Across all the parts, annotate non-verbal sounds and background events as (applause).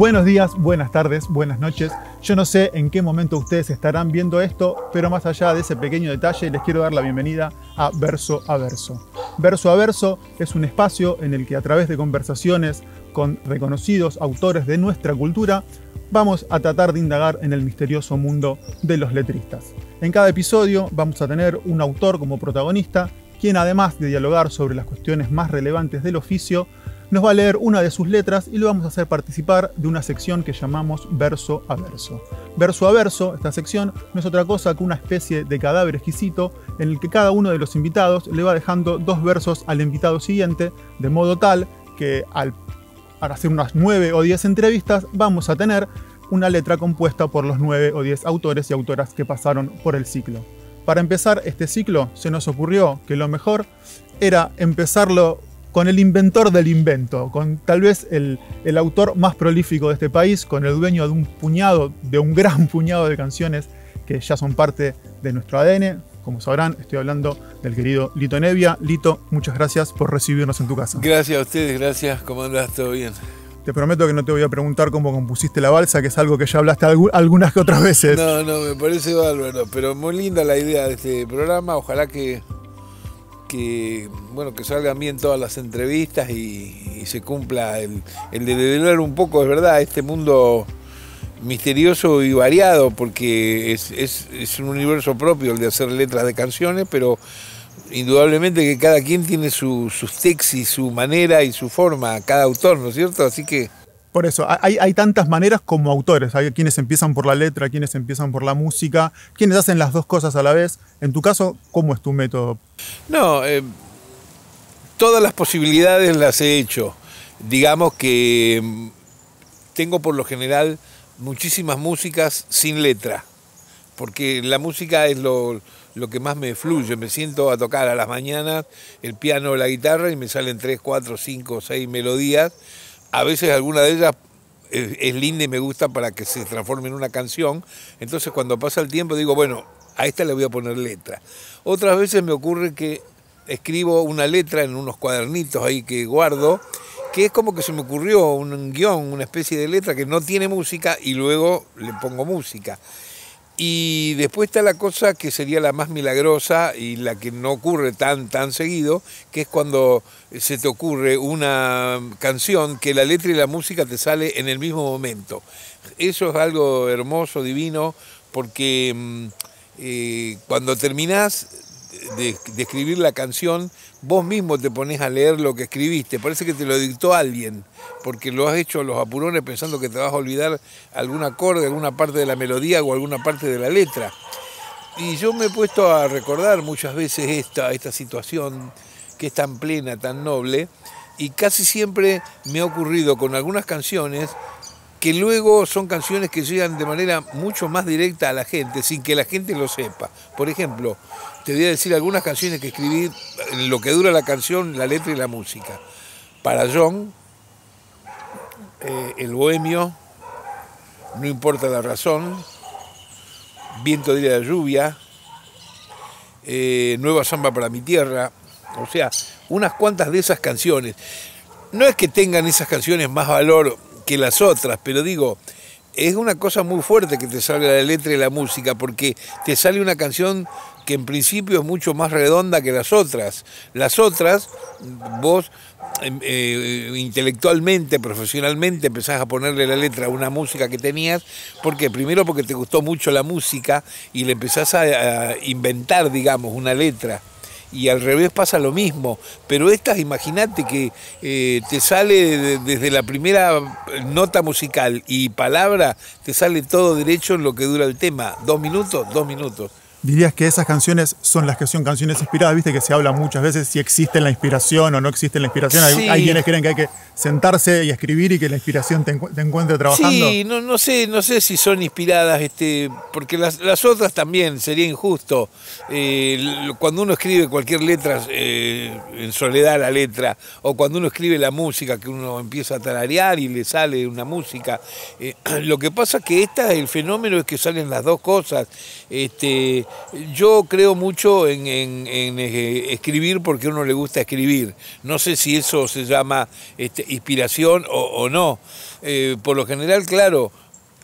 Buenos días, buenas tardes, buenas noches. Yo no sé en qué momento ustedes estarán viendo esto, pero más allá de ese pequeño detalle, les quiero dar la bienvenida a Verso a Verso. Verso a Verso es un espacio en el que a través de conversaciones con reconocidos autores de nuestra cultura, vamos a tratar de indagar en el misterioso mundo de los letristas. En cada episodio vamos a tener un autor como protagonista, quien además de dialogar sobre las cuestiones más relevantes del oficio, nos va a leer una de sus letras y lo vamos a hacer participar de una sección que llamamos verso a verso. Verso a verso, esta sección no es otra cosa que una especie de cadáver exquisito en el que cada uno de los invitados le va dejando dos versos al invitado siguiente, de modo tal que al hacer unas nueve o diez entrevistas vamos a tener una letra compuesta por los nueve o diez autores y autoras que pasaron por el ciclo. Para empezar este ciclo se nos ocurrió que lo mejor era empezarlo con el inventor del invento, con tal vez el, autor más prolífico de este país, con el dueño de un puñado, de un gran (laughs) puñado de canciones que ya son parte de nuestro ADN. Como sabrán, estoy hablando del querido Lito Nevia. Lito, muchas gracias por recibirnos en tu casa. Gracias a ustedes, gracias. ¿Cómo andás? ¿Todo bien? Te prometo que no te voy a preguntar cómo compusiste la balsa, que es algo que ya hablaste algunas que otras veces. No, no, me parece bárbaro, pero muy linda la idea de este programa. Ojalá que que, bueno, que salgan bien todas las entrevistas y, se cumpla el, de develar un poco, es verdad, este mundo misterioso y variado, porque es, es, un universo propio el de hacer letras de canciones, pero indudablemente que cada quien tiene su, sus textos y su manera y su forma, cada autor, ¿no es cierto? Así que por eso, hay, hay, tantas maneras como autores. Hay quienes empiezan por la letra, quienes empiezan por la música, quienes hacen las dos cosas a la vez. En tu caso, ¿cómo es tu método? No, eh, todas las posibilidades las he hecho. Digamos que mm, tengo por lo general muchísimas músicas sin letra, porque la música es lo, lo que más me fluye. Me siento a tocar a las mañanas el piano o la guitarra y me salen tres, cuatro, cinco, seis melodías a veces alguna de ellas es, linda y me gusta para que se transforme en una canción. Entonces cuando pasa el tiempo digo, bueno, a esta le voy a poner letra. Otras veces me ocurre que escribo una letra en unos cuadernitos ahí que guardo, que es como que se me ocurrió un guión, una especie de letra que no tiene música y luego le pongo música. Y después está la cosa que sería la más milagrosa y la que no ocurre tan, tan seguido, que es cuando se te ocurre una canción que la letra y la música te sale en el mismo momento. Eso es algo hermoso, divino, porque mm, eh, cuando terminás de, escribir la canción, vos mismo te pones a leer lo que escribiste. Parece que te lo dictó alguien, porque lo has hecho a los apurones pensando que te vas a olvidar algún acorde, alguna parte de la melodía o alguna parte de la letra. Y yo me he puesto a recordar muchas veces esta, esta situación que es tan plena, tan noble, y casi siempre me ha ocurrido con algunas canciones que luego son canciones que llegan de manera mucho más directa a la gente, sin que la gente lo sepa. Por ejemplo, te voy a decir algunas canciones que escribí, lo que dura la canción, la letra y la música. Para John, eh, El Bohemio, No importa la razón, Viento de la lluvia, eh, Nueva Samba para mi tierra, o sea, unas cuantas de esas canciones. No es que tengan esas canciones más valor que las otras, pero digo, es una cosa muy fuerte que te sale la letra y la música, porque te sale una canción que en principio es mucho más redonda que las otras. Las otras, vos em, eh, intelectualmente, profesionalmente, empezás a ponerle la letra a una música que tenías, porque primero porque te gustó mucho la música y le empezás a inventar, digamos, una letra y al revés pasa lo mismo. Pero estas, imagínate que eh, te sale desde la primera nota musical y palabra, te sale todo derecho en lo que dura el tema. Dos minutos, dos minutos dirías que esas canciones son las que son canciones inspiradas, viste que se habla muchas veces si existe la inspiración o no existe la inspiración. Hay, quienes creen que hay que sentarse y escribir y que la inspiración te, encuentre trabajando. Sí, no, sé, no sé si son inspiradas, este, porque las, otras también sería injusto. Eh, cuando uno escribe cualquier letra eh, en soledad la letra, o cuando uno escribe la música que uno empieza a tararear y le sale una música, eh, (clears throat) lo que pasa que esta el fenómeno es que salen las dos cosas. Este, yo creo mucho en, eh, escribir porque a uno le gusta escribir. No sé si eso se llama este, inspiración o, no. Eh, por lo general, claro,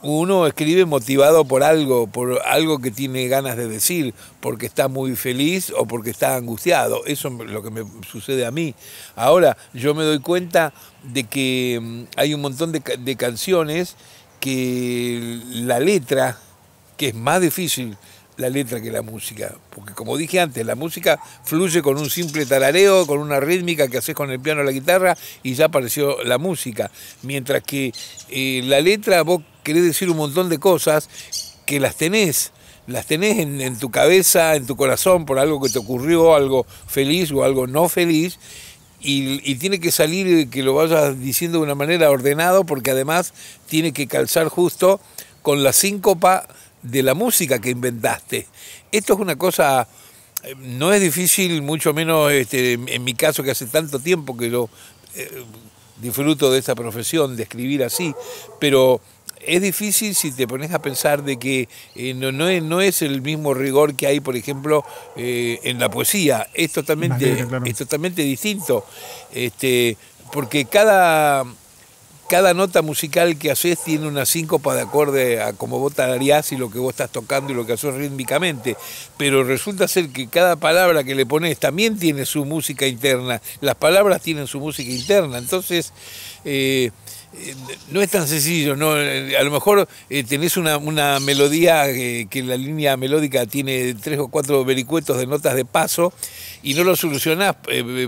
uno escribe motivado por algo, por algo que tiene ganas de decir, porque está muy feliz o porque está angustiado. Eso es lo que me sucede a mí. Ahora, yo me doy cuenta de que mm, hay un montón de canciones que la letra, que es más difícil, la letra que la música. Porque como dije antes, la música fluye con un simple tarareo, con una rítmica que haces con el piano o la guitarra y ya apareció la música. Mientras que eh, la letra vos querés decir un montón de cosas que las tenés. Las tenés en, tu cabeza, en tu corazón, por algo que te ocurrió, algo feliz o algo no feliz. Y, tiene que salir que lo vayas diciendo de una manera ordenado porque además tiene que calzar justo con la síncopa de la música que inventaste. Esto es una cosa, eh, no es difícil, mucho menos este, en mi caso que hace tanto tiempo que yo eh, disfruto de esta profesión, de escribir así, pero es difícil si te pones a pensar de que eh, no, no, es, el mismo rigor que hay, por ejemplo, en la poesía. Es totalmente, totalmente distinto. Este, porque cada cada nota musical que haces tiene una síncopa de acorde a cómo vos tareás y lo que vos estás tocando y lo que haces rítmicamente, pero resulta ser que cada palabra que le pones también tiene su música interna, las palabras tienen su música interna, entonces... Eh, eh, no es tan sencillo, ¿no? Eh, a lo mejor eh, tenés una, una melodía que, la línea melódica tiene tres o cuatro vericuetos de notas de paso y no lo solucionás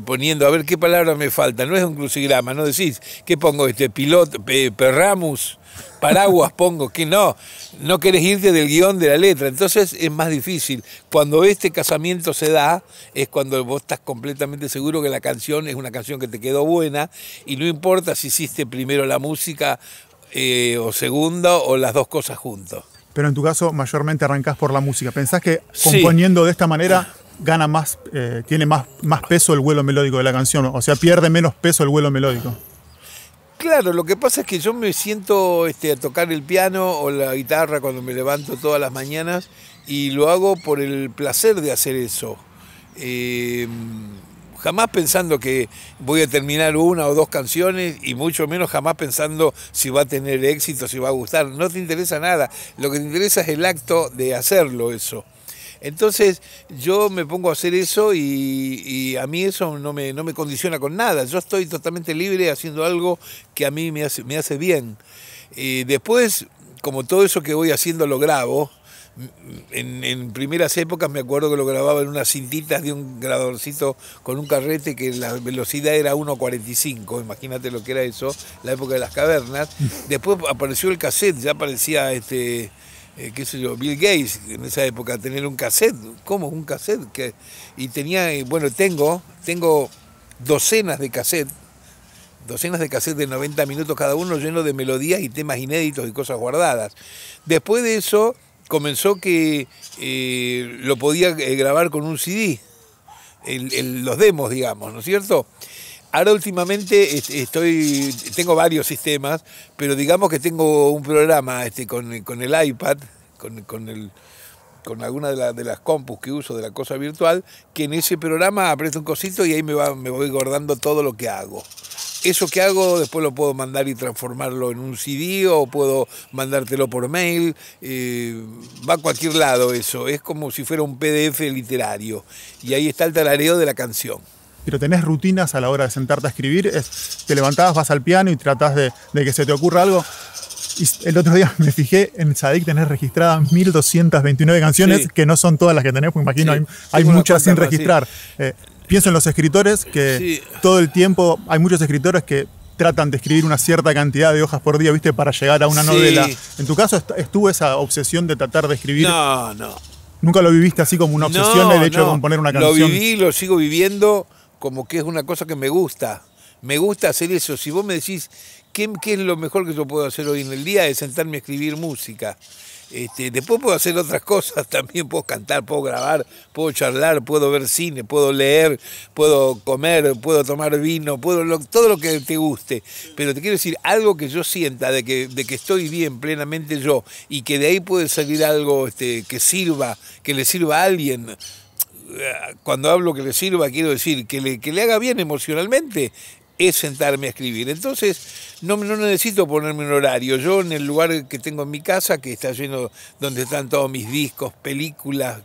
poniendo, a ver qué palabra me falta, no es un crucigrama, no decís, ¿qué pongo este? Piloto, perramus, paraguas pongo, que no, no querés irte del guión de la letra, entonces es más difícil. Cuando este casamiento se da, es cuando vos estás completamente seguro que la canción es una canción que te quedó buena y no importa si hiciste primero la música eh, o segundo o las dos cosas juntos. Pero en tu caso, mayormente arrancás por la música. ¿Pensás que componiendo de esta manera gana más, eh, tiene más, más peso el vuelo melódico de la canción? O sea, pierde menos peso el vuelo melódico. Claro, lo que pasa es que yo me siento este, a tocar el piano o la guitarra cuando me levanto todas las mañanas y lo hago por el placer de hacer eso. Em, jamás pensando que voy a terminar una o dos canciones y mucho menos jamás pensando si va a tener éxito, si va a gustar. No te interesa nada. Lo que te interesa es el acto de hacerlo eso. Entonces yo me pongo a hacer eso y, a mí eso no me, condiciona con nada. Yo estoy totalmente libre haciendo algo que a mí me hace, me hace bien. después, como todo eso que voy haciendo lo grabo, en, primeras épocas me acuerdo que lo grababa en unas cintitas de un grabadorcito con un carrete que la velocidad era 1.45, imagínate lo que era eso, la época de las cavernas. (laughs) Después apareció el cassette, ya aparecía este eh, qué sé yo, Bill Gates, en esa época, tener un cassette. ¿Cómo? Un cassette. Que, y tenía, eh, bueno, tengo, tengo docenas de cassettes, docenas de cassettes de 90 minutos cada uno, lleno de melodías y temas inéditos y cosas guardadas. Después de eso comenzó que eh, lo podía grabar con un CD, los demos, digamos, ¿no es cierto? Ahora últimamente estoy, tengo varios sistemas, pero digamos que tengo un programa este, con, con el iPad, con, con, el, con alguna de, de, las compus que uso de la cosa virtual, que en ese programa aprieto un cosito y ahí me, va, me voy guardando todo lo que hago. Eso que hago después lo puedo mandar y transformarlo en un CD o puedo mandártelo por mail. Eh, va a cualquier lado eso. Es como si fuera un PDF literario. Y ahí está el talareo de la canción pero tenés rutinas a la hora de sentarte a escribir, es, te levantabas vas al piano y tratás de, que se te ocurra algo. Y el otro día (laughs) me fijé, en Sadik tenés registradas 1229 canciones, que no son todas las que tenés, porque imagino hay, muchas sin registrar. Eh, pienso en los escritores, que todo el tiempo hay muchos escritores que tratan de escribir una cierta cantidad de hojas por día, ¿viste? Para llegar a una novela. En tu caso, ¿estuvo esa obsesión de tratar de escribir? No, no. ¿Nunca lo viviste así como una obsesión el hecho de componer una canción? Lo viví, lo sigo viviendo como que es una cosa que me gusta. Me gusta hacer eso. Si vos me decís, ¿qué, es lo mejor que yo puedo hacer hoy en el día? Es sentarme a escribir música. Este, después puedo hacer otras (laughs) cosas, también puedo cantar, puedo grabar, puedo charlar, puedo ver cine, puedo leer, puedo comer, puedo tomar vino, puedo todo lo que te guste. Pero te quiero decir, algo que yo sienta de que, de que estoy bien plenamente yo y que de ahí puede salir algo este, que sirva, que le sirva a alguien, cuando hablo que le sirva, quiero decir que le, que le haga bien emocionalmente, es sentarme a escribir. Entonces, no, necesito ponerme un horario. Yo en el lugar que tengo en mi casa, que está lleno, donde están todos mis discos, películas,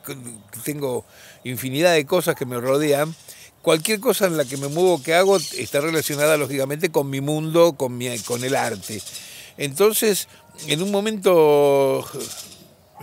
tengo infinidad de cosas que me rodean, cualquier cosa en la que me muevo, que hago, está relacionada lógicamente con mi mundo, con, mi, con el arte. Entonces, en un momento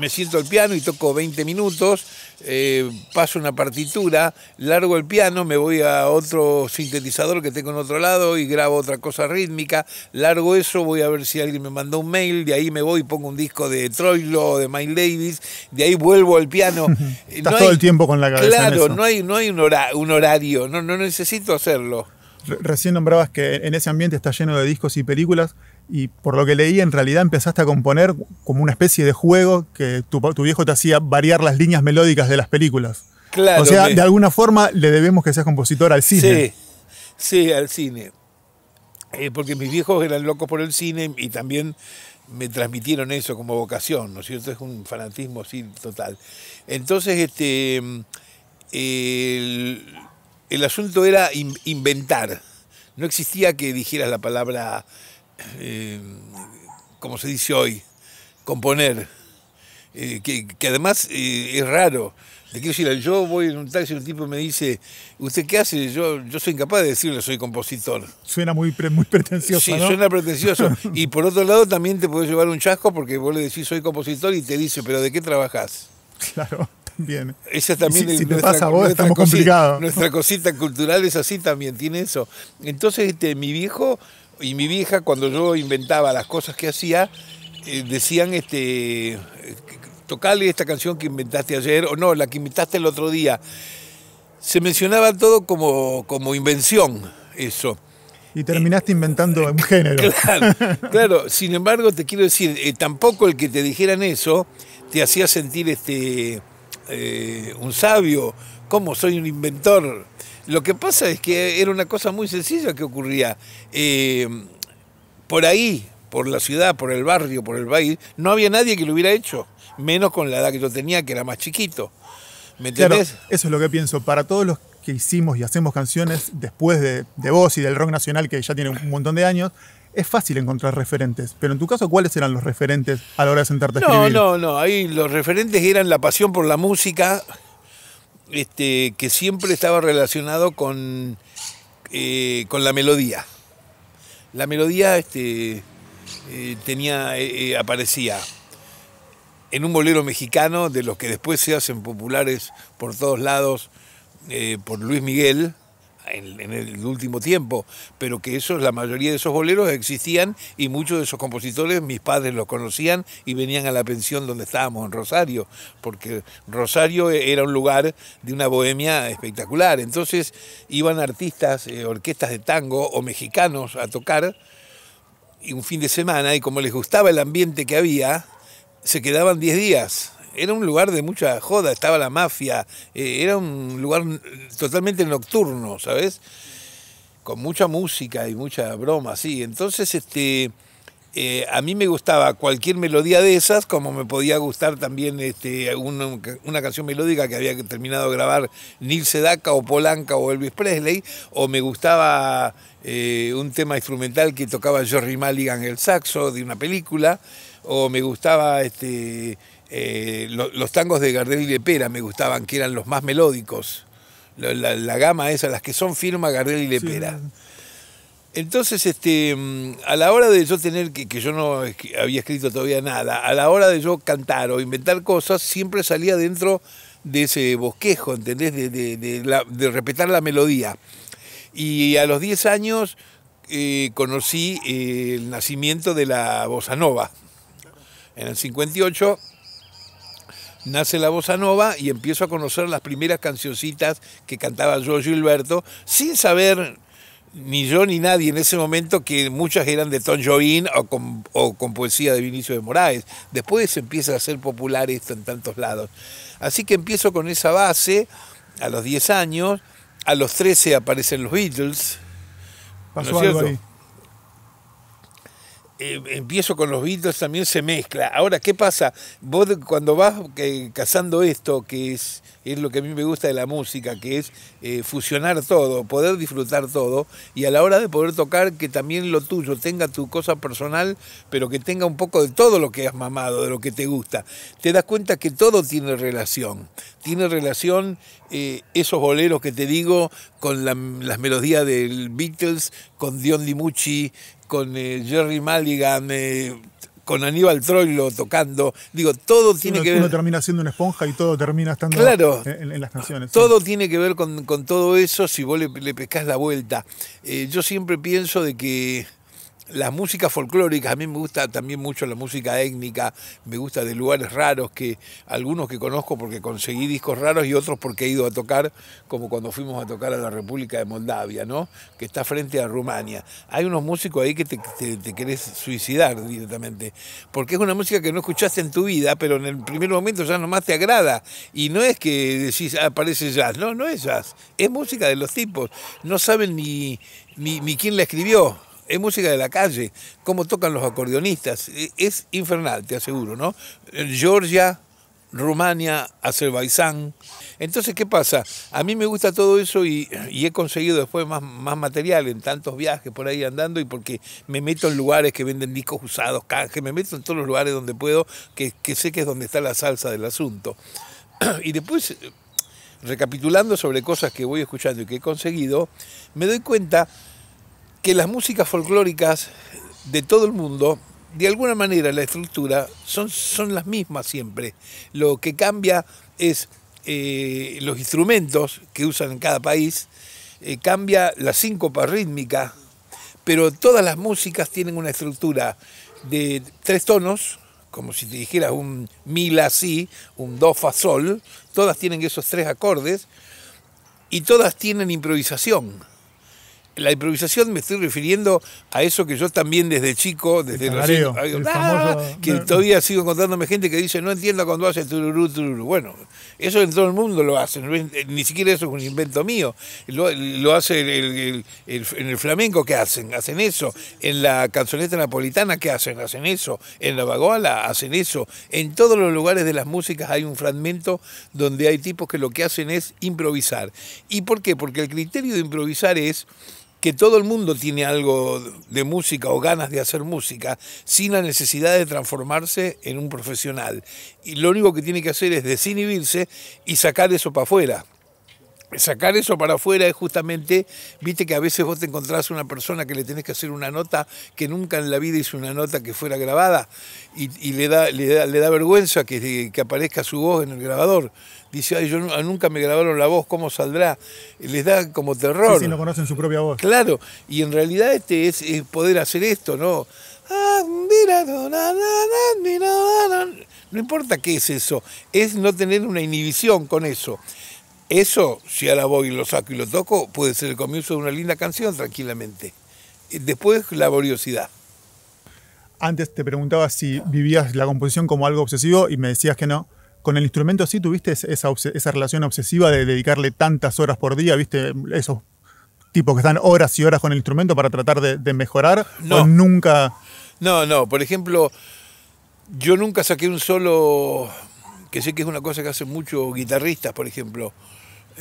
me siento al piano y toco 20 minutos, eh, paso una partitura, largo el piano, me voy a otro sintetizador que tengo en otro lado y grabo otra cosa rítmica, largo eso, voy a ver si alguien me mandó un mail, de ahí me voy y pongo un disco de Troilo, de Miles Davis, de ahí vuelvo al piano. (laughs) Estás todo el tiempo con la cabeza. Claro, en eso. no hay, no hay un, un horario, no, no necesito hacerlo. Recién nombrabas que en ese ambiente está lleno de discos y películas. Y por lo que leí, en realidad empezaste a componer como una especie de juego que tu, viejo te hacía variar las líneas melódicas de las películas. Claro. O sea, de alguna forma le debemos que seas compositor al cine. Sí, sí, al cine. Eh, porque mis viejos eran locos por el cine y también me transmitieron eso como vocación, ¿no es cierto? Es un fanatismo así total. Entonces, este, el, asunto era inventar. No existía que dijeras la palabra eh, como se dice hoy, componer, eh, que, además eh, es raro. quiero decir, yo voy en un taxi y un tipo me dice, ¿usted qué hace? Yo, yo soy incapaz de decirle, soy compositor. Suena muy, muy pretencioso. Sí, suena pretencioso. (laughs) y por otro lado también te puede llevar un chasco porque vos le decís, soy compositor y te dice, ¿pero de qué trabajas Claro. (laughs) también Esa también si, es nuestra, pasa vos, estamos cosita, nuestra cosita cultural es así también, tiene eso. Entonces, este, mi viejo y mi vieja, cuando yo inventaba las cosas que hacía, eh, decían, este, tocale esta canción que inventaste ayer, o no, la que inventaste el otro día. Se mencionaba todo como, como invención, eso. Y terminaste inventando un género. (laughs) Claro, claro, sin embargo, te quiero decir, eh, tampoco el que te dijeran eso te hacía sentir este, eh, un sabio, como soy un inventor. Lo que pasa es que era una cosa muy sencilla que ocurría. Eh, por ahí, por la ciudad, por el barrio, por el país, no había nadie que lo hubiera hecho, menos con la edad que yo tenía, que era más chiquito. ¿Me eso es lo que pienso. Para todos los que hicimos y hacemos canciones después de, vos y del rock nacional, que ya tiene un montón de años, es fácil encontrar referentes, pero en tu caso, ¿cuáles eran los referentes a la hora de sentarte a escribir? No, no, no. Ahí los referentes eran la pasión por la música, este, que siempre estaba relacionado con, eh, con la melodía. La melodía este, eh, tenía, eh, aparecía en un bolero mexicano, de los que después se hacen populares por todos lados por Luis Miguel, en, el último tiempo, pero que la mayoría de esos boleros existían y muchos de esos compositores, mis padres los conocían y venían a la pensión donde estábamos, en Rosario, porque Rosario e, era un lugar de una bohemia espectacular. Entonces iban artistas, eh, orquestas de tango o mexicanos a tocar y un fin de semana y como les gustaba el ambiente que había, se quedaban 10 días era un lugar de mucha joda, estaba la mafia, eh, era un lugar totalmente nocturno, ¿sabes? Con mucha música y mucha broma, sí. Entonces, este, eh, a mí me gustaba cualquier melodía de esas, como me podía gustar también este, una, canción melódica que había terminado de grabar Neil Sedaka o Polanca o Elvis Presley, o me gustaba eh, un tema instrumental que tocaba Jerry Maligan, el saxo de una película, o me gustaba este, eh, los tangos de Gardel y Lepera Pera me gustaban, que eran los más melódicos. La, la, es gama esa, las que son firma Gardel y Lepera. Entonces, este, mm, a la hora de yo tener, que, que, yo no había escrito todavía nada, a la hora de yo cantar o inventar cosas, siempre salía dentro de ese bosquejo, ¿entendés? De, de, de, la, respetar la melodía. Y a los 10 años eh, conocí eh, el nacimiento de la bossa nova. En el 58 nace la bossa nova y empiezo a conocer las primeras cancioncitas que cantaba yo Gilberto, sin saber ni yo ni nadie en ese momento que muchas eran de Tom Jobin o con, o con poesía de Vinicio de Moraes. Después empieza a ser popular esto en tantos lados. Así que empiezo con esa base a los 10 años, a los 13 aparecen los Beatles. Pasó algo ahí. Eh, empiezo con los Beatles, también se mezcla. Ahora, ¿qué pasa? Vos cuando vas cazando esto, que es, es lo que a mí me gusta de la música, que es eh, fusionar todo, poder disfrutar todo, y a la hora de poder tocar, que también lo tuyo tenga tu cosa personal, pero que tenga un poco de todo lo que has mamado, de lo que te gusta, te das cuenta que todo tiene relación. Tiene relación eh, esos boleros que te digo con las melodías del Beatles, con Dion Limucci, con eh, Jerry Mulligan, eh, con Aníbal Troilo tocando. Digo, todo tiene que ver. Uno termina siendo una esponja y todo termina estando claro, en, las canciones. Todo tiene que ver con, todo eso si vos le, le pescás la vuelta. Eh, yo siempre pienso de que las músicas folclóricas, a mí me gusta también mucho la música étnica, me gusta de lugares raros, que algunos que conozco porque conseguí discos raros y otros porque he ido a tocar, como cuando fuimos a tocar a la República de Moldavia, ¿no? que está frente a Rumania. Hay unos músicos ahí que te, querés suicidar directamente, porque es una música que no escuchaste en tu vida, pero en el primer momento ya nomás te agrada. Y no es que decís, ah, jazz, no, no es jazz, es música de los tipos, no saben ni, ni, ni quién la escribió es música de la calle, cómo tocan los acordeonistas, e, es infernal, te aseguro, ¿no? Eh, Georgia, Rumania, Azerbaiyán. Entonces, ¿qué pasa? A mí me gusta todo eso y, he conseguido después más, material en tantos viajes por ahí andando y porque me meto en lugares que venden discos usados, canje, me meto en todos los lugares donde puedo, que, que sé que es donde está la salsa del asunto. (clears throat) Y después, eh, recapitulando sobre cosas que voy escuchando y que he conseguido, me doy cuenta que las músicas folclóricas de todo el mundo, de alguna manera la estructura, son, son las mismas siempre. Lo que cambia es eh, los instrumentos que usan en cada país, eh, cambia la síncopa rítmica, pero todas las músicas tienen una estructura de tres tonos, como si te dijeras un mi la si, un do fa sol, todas tienen esos tres acordes y todas tienen improvisación la improvisación me estoy refiriendo a eso que yo también desde chico, desde el ah, que todavía sigo encontrándome gente que dice no entiendo cuando hace tururú, tururú. Bueno, eso en todo el mundo lo hacen, eh, ni siquiera eso es un invento mío. Lo, lo hace en el flamenco que hacen, hacen eso, en la canzoneta napolitana que hacen, hacen eso, en la baguala hacen eso, en todos los lugares de las músicas hay un fragmento donde hay tipos que lo que hacen es improvisar. ¿Y por qué? Porque el criterio de improvisar es que todo el mundo tiene algo de música o ganas de hacer música sin la necesidad de transformarse en un profesional. Y lo único que tiene que hacer es desinhibirse y sacar eso para afuera sacar eso para afuera es justamente, viste que a veces vos te encontrás una persona que le tenés que hacer una nota que nunca en la vida hizo una nota que fuera grabada y, le, da, le, da, vergüenza que, aparezca su voz en el grabador. Dice, ay, yo ah, nunca me grabaron la voz, ¿cómo saldrá? Les da como terror. Sí, no conocen su propia voz. Claro, y en realidad este es, es poder hacer esto, ¿no? No importa qué es eso, es no tener una inhibición con eso. Eso, si ahora voy y lo saco y lo toco, puede ser el comienzo de una linda canción tranquilamente. Eh, después, laboriosidad. Antes te preguntaba si vivías la composición como algo obsesivo y me decías que no. ¿Con el instrumento sí tuviste esa, relación obsesiva de dedicarle tantas horas por día? ¿Viste esos tipos que están horas y horas con el instrumento para tratar de, mejorar? No. nunca...? No, no. Por ejemplo, yo nunca saqué un solo... Que sé que es una cosa que hacen muchos guitarristas, por ejemplo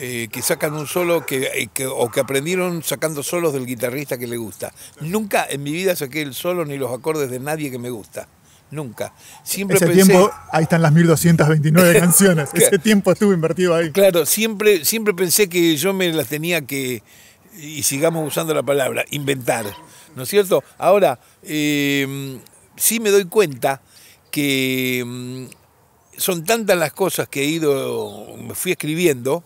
eh, que sacan un solo eh, que, o que aprendieron sacando solos del guitarrista que le gusta. Nunca en mi vida saqué el solo ni los acordes de nadie que me gusta. Nunca. Siempre ese tiempo, ahí están las 1229 (laughs) canciones. Ese tiempo estuvo invertido ahí. Claro, siempre, siempre pensé que yo me las tenía que, y sigamos usando la palabra, inventar. ¿No es cierto? Ahora, em, sí me doy cuenta que em, son tantas las cosas que he ido, me fui escribiendo,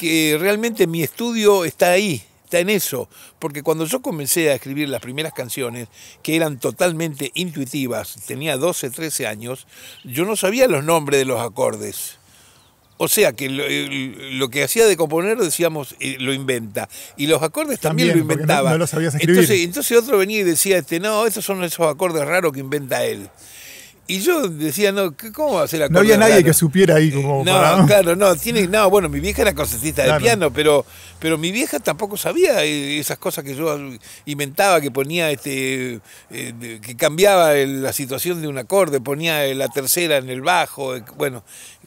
que realmente mi estudio está ahí, está en eso, porque cuando yo comencé a escribir las primeras canciones, que eran totalmente intuitivas, tenía 12, 13 años, yo no sabía los nombres de los acordes. O sea que lo, que hacía de componer decíamos eh, lo inventa y los acordes también, lo inventaba. entonces, otro venía y decía este no estos son esos acordes raros que inventa él. Y yo decía, no, ¿cómo va a ser la No había nadie que supiera ahí como. No, claro, no, tiene, no, bueno, mi vieja era concertista de piano, pero, pero mi vieja tampoco sabía eh, esas cosas que yo inventaba, que ponía este, eh, que cambiaba la situación de un acorde, ponía eh, la tercera en el bajo, bueno,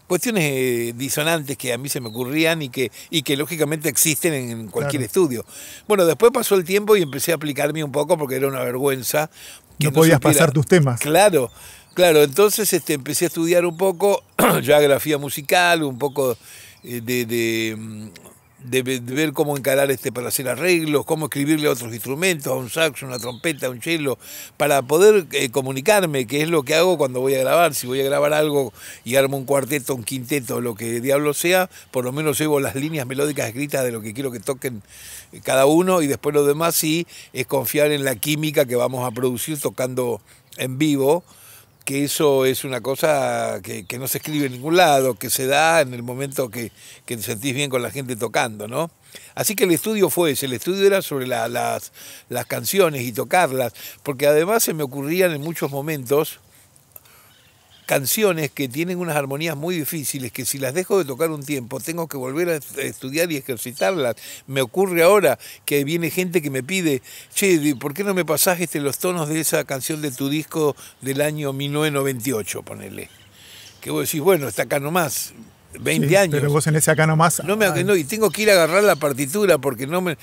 cuestiones disonantes que a mí se me ocurrían y que, y que lógicamente existen en cualquier estudio. Bueno, después pasó el tiempo y empecé a aplicarme un poco porque era una vergüenza. Que no, podías pasar tus temas. Claro. Claro, entonces este, empecé a estudiar un poco, (clears throat) ya grafía musical, un poco eh, de, mm, de, ver cómo encarar este para hacer arreglos, cómo escribirle a otros instrumentos, a un saxo, una trompeta, un cello, para poder eh, comunicarme, qué es lo que hago cuando voy a grabar. Si voy a grabar algo y armo un cuarteto, un quinteto, lo que diablo sea, por lo menos llevo las líneas melódicas escritas de lo que quiero que toquen eh, cada uno y después lo demás sí es confiar en la química que vamos a producir tocando en vivo que eso es una cosa que, no se escribe en ningún lado, que se da en el momento que, te sentís bien con la gente tocando, ¿no? Así que el estudio fue ese, el estudio era sobre las, las canciones y tocarlas, porque además se me ocurrían en muchos momentos canciones que tienen unas armonías muy difíciles, que si las dejo de tocar un tiempo, tengo que volver a estudiar y ejercitarlas. Me ocurre ahora que viene gente que me pide, che, ¿por qué no me pasás este, los tonos de esa canción de tu disco del año 1998, ponele? Que vos decís, bueno, está acá nomás. 20 años. Pero vos en ese acá nomás. No me, ah, y tengo que ir a agarrar la partitura porque no me.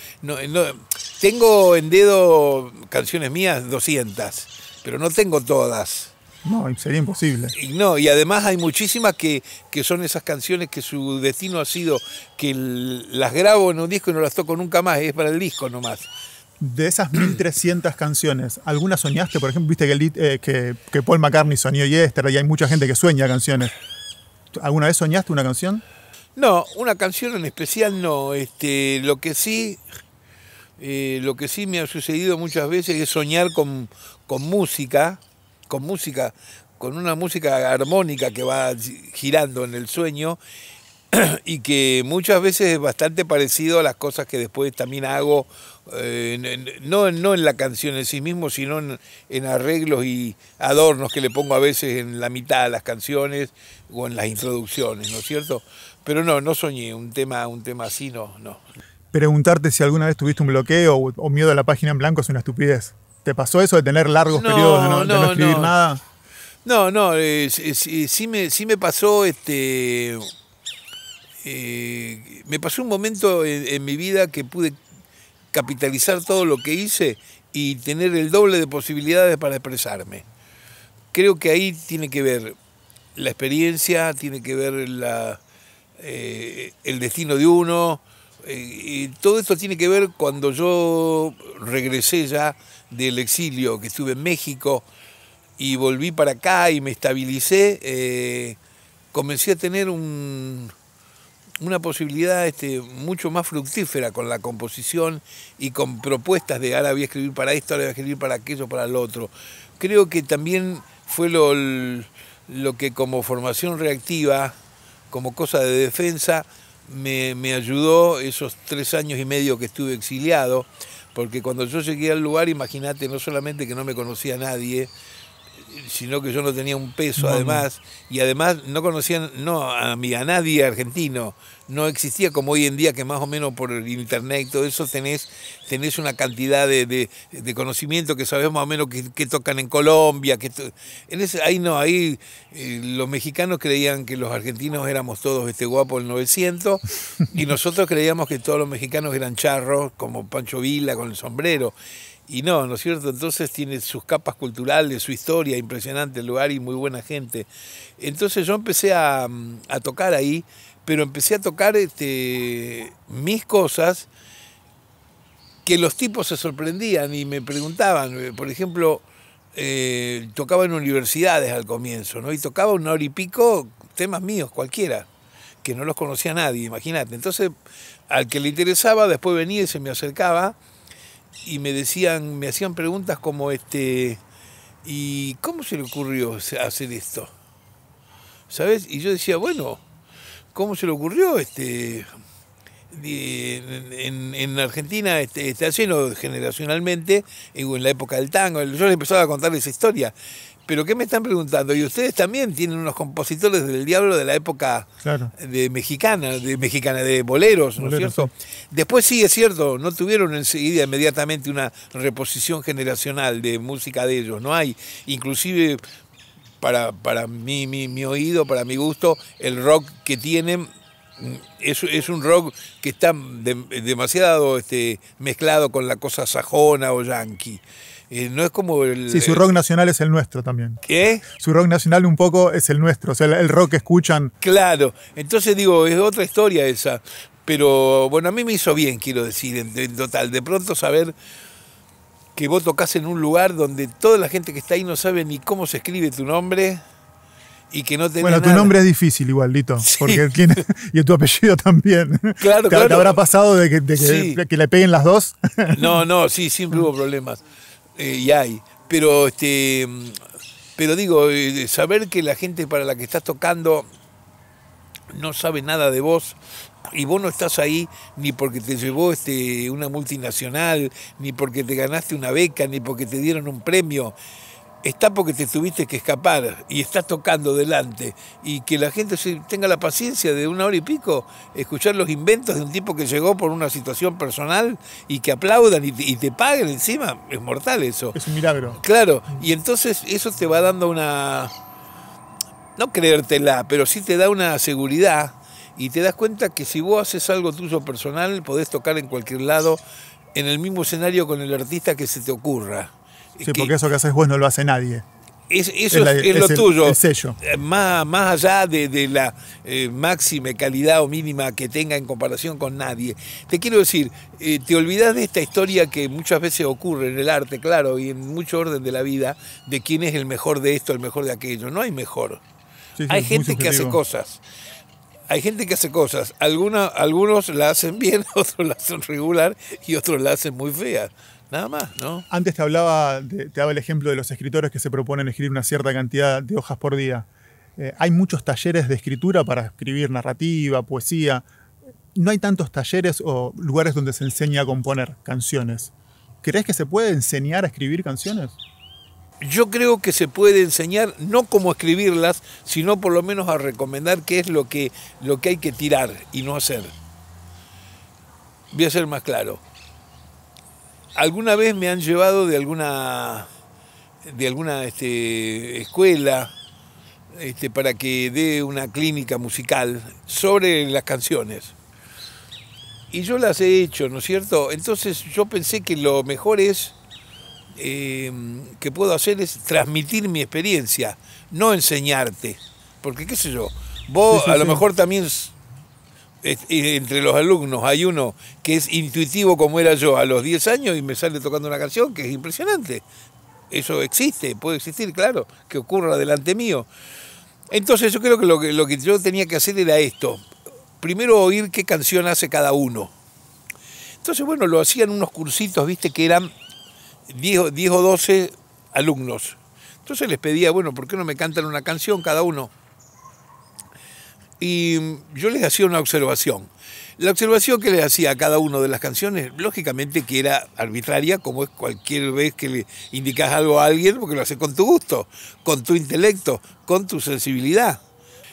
tengo en dedo canciones mías 200, pero no tengo todas. No, sería imposible. No, y además hay muchísimas que, son esas canciones que su destino ha sido que las grabo en un disco y no las toco nunca más, es para el disco nomás. De esas 1300 canciones, ¿alguna soñaste? Por ejemplo, viste que, eh, que, Paul McCartney soñó Esther y hay mucha gente que sueña canciones. ¿Alguna vez soñaste una canción? No, una canción en especial no. Este, lo que sí, eh, lo que sí me ha sucedido muchas veces es soñar con, con música con música, con una música armónica que va girando en el sueño (clears throat) y que muchas veces es bastante parecido a las cosas que después también hago, eh, no, no en la canción en sí mismo, sino en, en, arreglos y adornos que le pongo a veces en la mitad de las canciones o en las introducciones, ¿no es cierto? Pero no, no soñé un tema, un tema así, no, no. Preguntarte si alguna vez tuviste un bloqueo o miedo a la página en blanco es una estupidez. ¿Te pasó eso de tener largos periodos de no, no escribir nada? No, no, sí, me, pasó este. Eh, me pasó un momento en, mi vida que pude capitalizar todo lo que hice y tener el doble de posibilidades para expresarme. Creo que ahí tiene que ver la experiencia, tiene que ver la, eh, el destino de uno. Eh, y todo esto tiene que ver cuando yo regresé ya del exilio, que estuve en México y volví para acá y me estabilicé, eh, comencé a tener una posibilidad este, mucho más fructífera con la composición y con propuestas de ahora voy a escribir para esto, ahora voy a escribir para aquello, para lo otro. Creo que también fue lo, que como formación reactiva, como cosa de defensa, me, me ayudó esos tres años y medio que estuve exiliado porque cuando yo llegué al lugar, imagínate, no solamente que no me conocía nadie, sino que yo no tenía un peso además, y además no conocían no, a, mí, a nadie argentino, no existía como hoy en día que más o menos por el internet y todo eso tenés, tenés una cantidad de, conocimiento que sabemos más o menos qué tocan en Colombia, que en ahí no, ahí eh, los mexicanos creían que los argentinos éramos todos este guapo el 900 y nosotros creíamos que todos los mexicanos eran charros como Pancho Villa con el sombrero. Y no, ¿no es cierto? Entonces tiene sus capas culturales, su historia, impresionante el lugar y muy buena gente. Entonces yo empecé a, tocar ahí, pero empecé a tocar este, mis cosas que los tipos se sorprendían y me preguntaban. Por ejemplo, eh, tocaba en universidades al comienzo, ¿no? Y tocaba una hora y pico temas míos, cualquiera, que no los conocía nadie, imagínate. Entonces, al que le interesaba, después venía y se me acercaba y me decían, me hacían preguntas como este, ¿y cómo se le ocurrió hacer esto? ¿Sabes? Y yo decía, bueno, ¿cómo se le ocurrió este? En, Argentina este, está generacionalmente, en la época del tango, yo les empezaba a contar esa historia pero ¿qué me están preguntando? Y ustedes también tienen unos compositores del diablo de la época de mexicana, de mexicana, de boleros, ¿no es cierto? Después sí es cierto, no tuvieron enseguida inmediatamente una reposición generacional de música de ellos, no hay. Inclusive para, para mi, mi, oído, para mi gusto, el rock que tienen mm, es, es, un rock que está demasiado este, mezclado con la cosa sajona o yankee no es como el. Sí, su rock nacional es el nuestro también. ¿Qué? Su rock nacional un poco es el nuestro, o sea, el rock que escuchan. Claro, entonces digo, es otra historia esa. Pero bueno, a mí me hizo bien, quiero decir, en, total. De pronto saber que vos tocas en un lugar donde toda la gente que está ahí no sabe ni cómo se escribe tu nombre y que no Bueno, tu nombre es difícil igual, porque tiene, (laughs) y tu apellido también. Claro, claro. ¿Te habrá pasado de que, de que, que le peguen las dos? No, no, sí, siempre (laughs) hubo problemas. Eh, y hay. Pero, este, pero digo, eh, saber que la gente para la que estás tocando no sabe nada de vos y vos no estás ahí ni porque te llevó este, una multinacional, ni porque te ganaste una beca, ni porque te dieron un premio está porque te tuviste que escapar y estás tocando delante y que la gente tenga la paciencia de una hora y pico escuchar los inventos de un tipo que llegó por una situación personal y que aplaudan y te, paguen encima, es mortal eso. Es un milagro. Claro, y entonces eso te va dando una, no creértela, pero sí te da una seguridad y te das cuenta que si vos haces algo tuyo personal podés tocar en cualquier lado, en el mismo escenario con el artista que se te ocurra Sí, porque eso que haces vos no lo hace nadie. eso es, lo tuyo. sello. Eh, más, allá de, la eh, máxima calidad o mínima que tenga en comparación con nadie. Te quiero decir, eh, te olvidas de esta historia que muchas veces ocurre en el arte, claro, y en mucho orden de la vida, de quién es el mejor de esto, el mejor de aquello. No hay mejor. hay gente que hace cosas. Hay gente que hace cosas. algunos la hacen bien, (laughs) otros la hacen regular y otros la hacen muy fea. Nada más, ¿no? Antes te hablaba, te, daba el ejemplo de los escritores que se proponen escribir una cierta cantidad de hojas por día. Eh, hay muchos talleres de escritura para escribir narrativa, poesía. No hay tantos talleres o lugares donde se enseña a componer canciones. ¿Crees que se puede enseñar a escribir canciones? Yo creo que se puede enseñar no cómo escribirlas, sino por lo menos a recomendar qué es lo que, lo que hay que tirar y no hacer. Voy a ser más claro alguna vez me han llevado de alguna de alguna este, escuela este, para que dé una clínica musical sobre las canciones. Y yo las he hecho, ¿no es cierto? Entonces yo pensé que lo mejor es em, que puedo hacer es transmitir mi experiencia, no enseñarte. Porque qué sé yo, vos a lo mejor también entre los alumnos hay uno que es intuitivo como era yo a los 10 años y me sale tocando una canción que es impresionante. Eso existe, puede existir, claro, que ocurra delante mío. Entonces yo creo que lo, que yo tenía que hacer era esto. Primero oír qué canción hace cada uno. Entonces, bueno, lo hacían unos cursitos, viste, que eran 10, 10 o 12 alumnos. Entonces les pedía, bueno, ¿por qué no me cantan una canción cada uno? y yo les hacía una observación. La observación que le hacía a cada una de las canciones, lógicamente que era arbitraria, como es cualquier vez que le indicas algo a alguien, porque lo haces con tu gusto, con tu intelecto, con tu sensibilidad.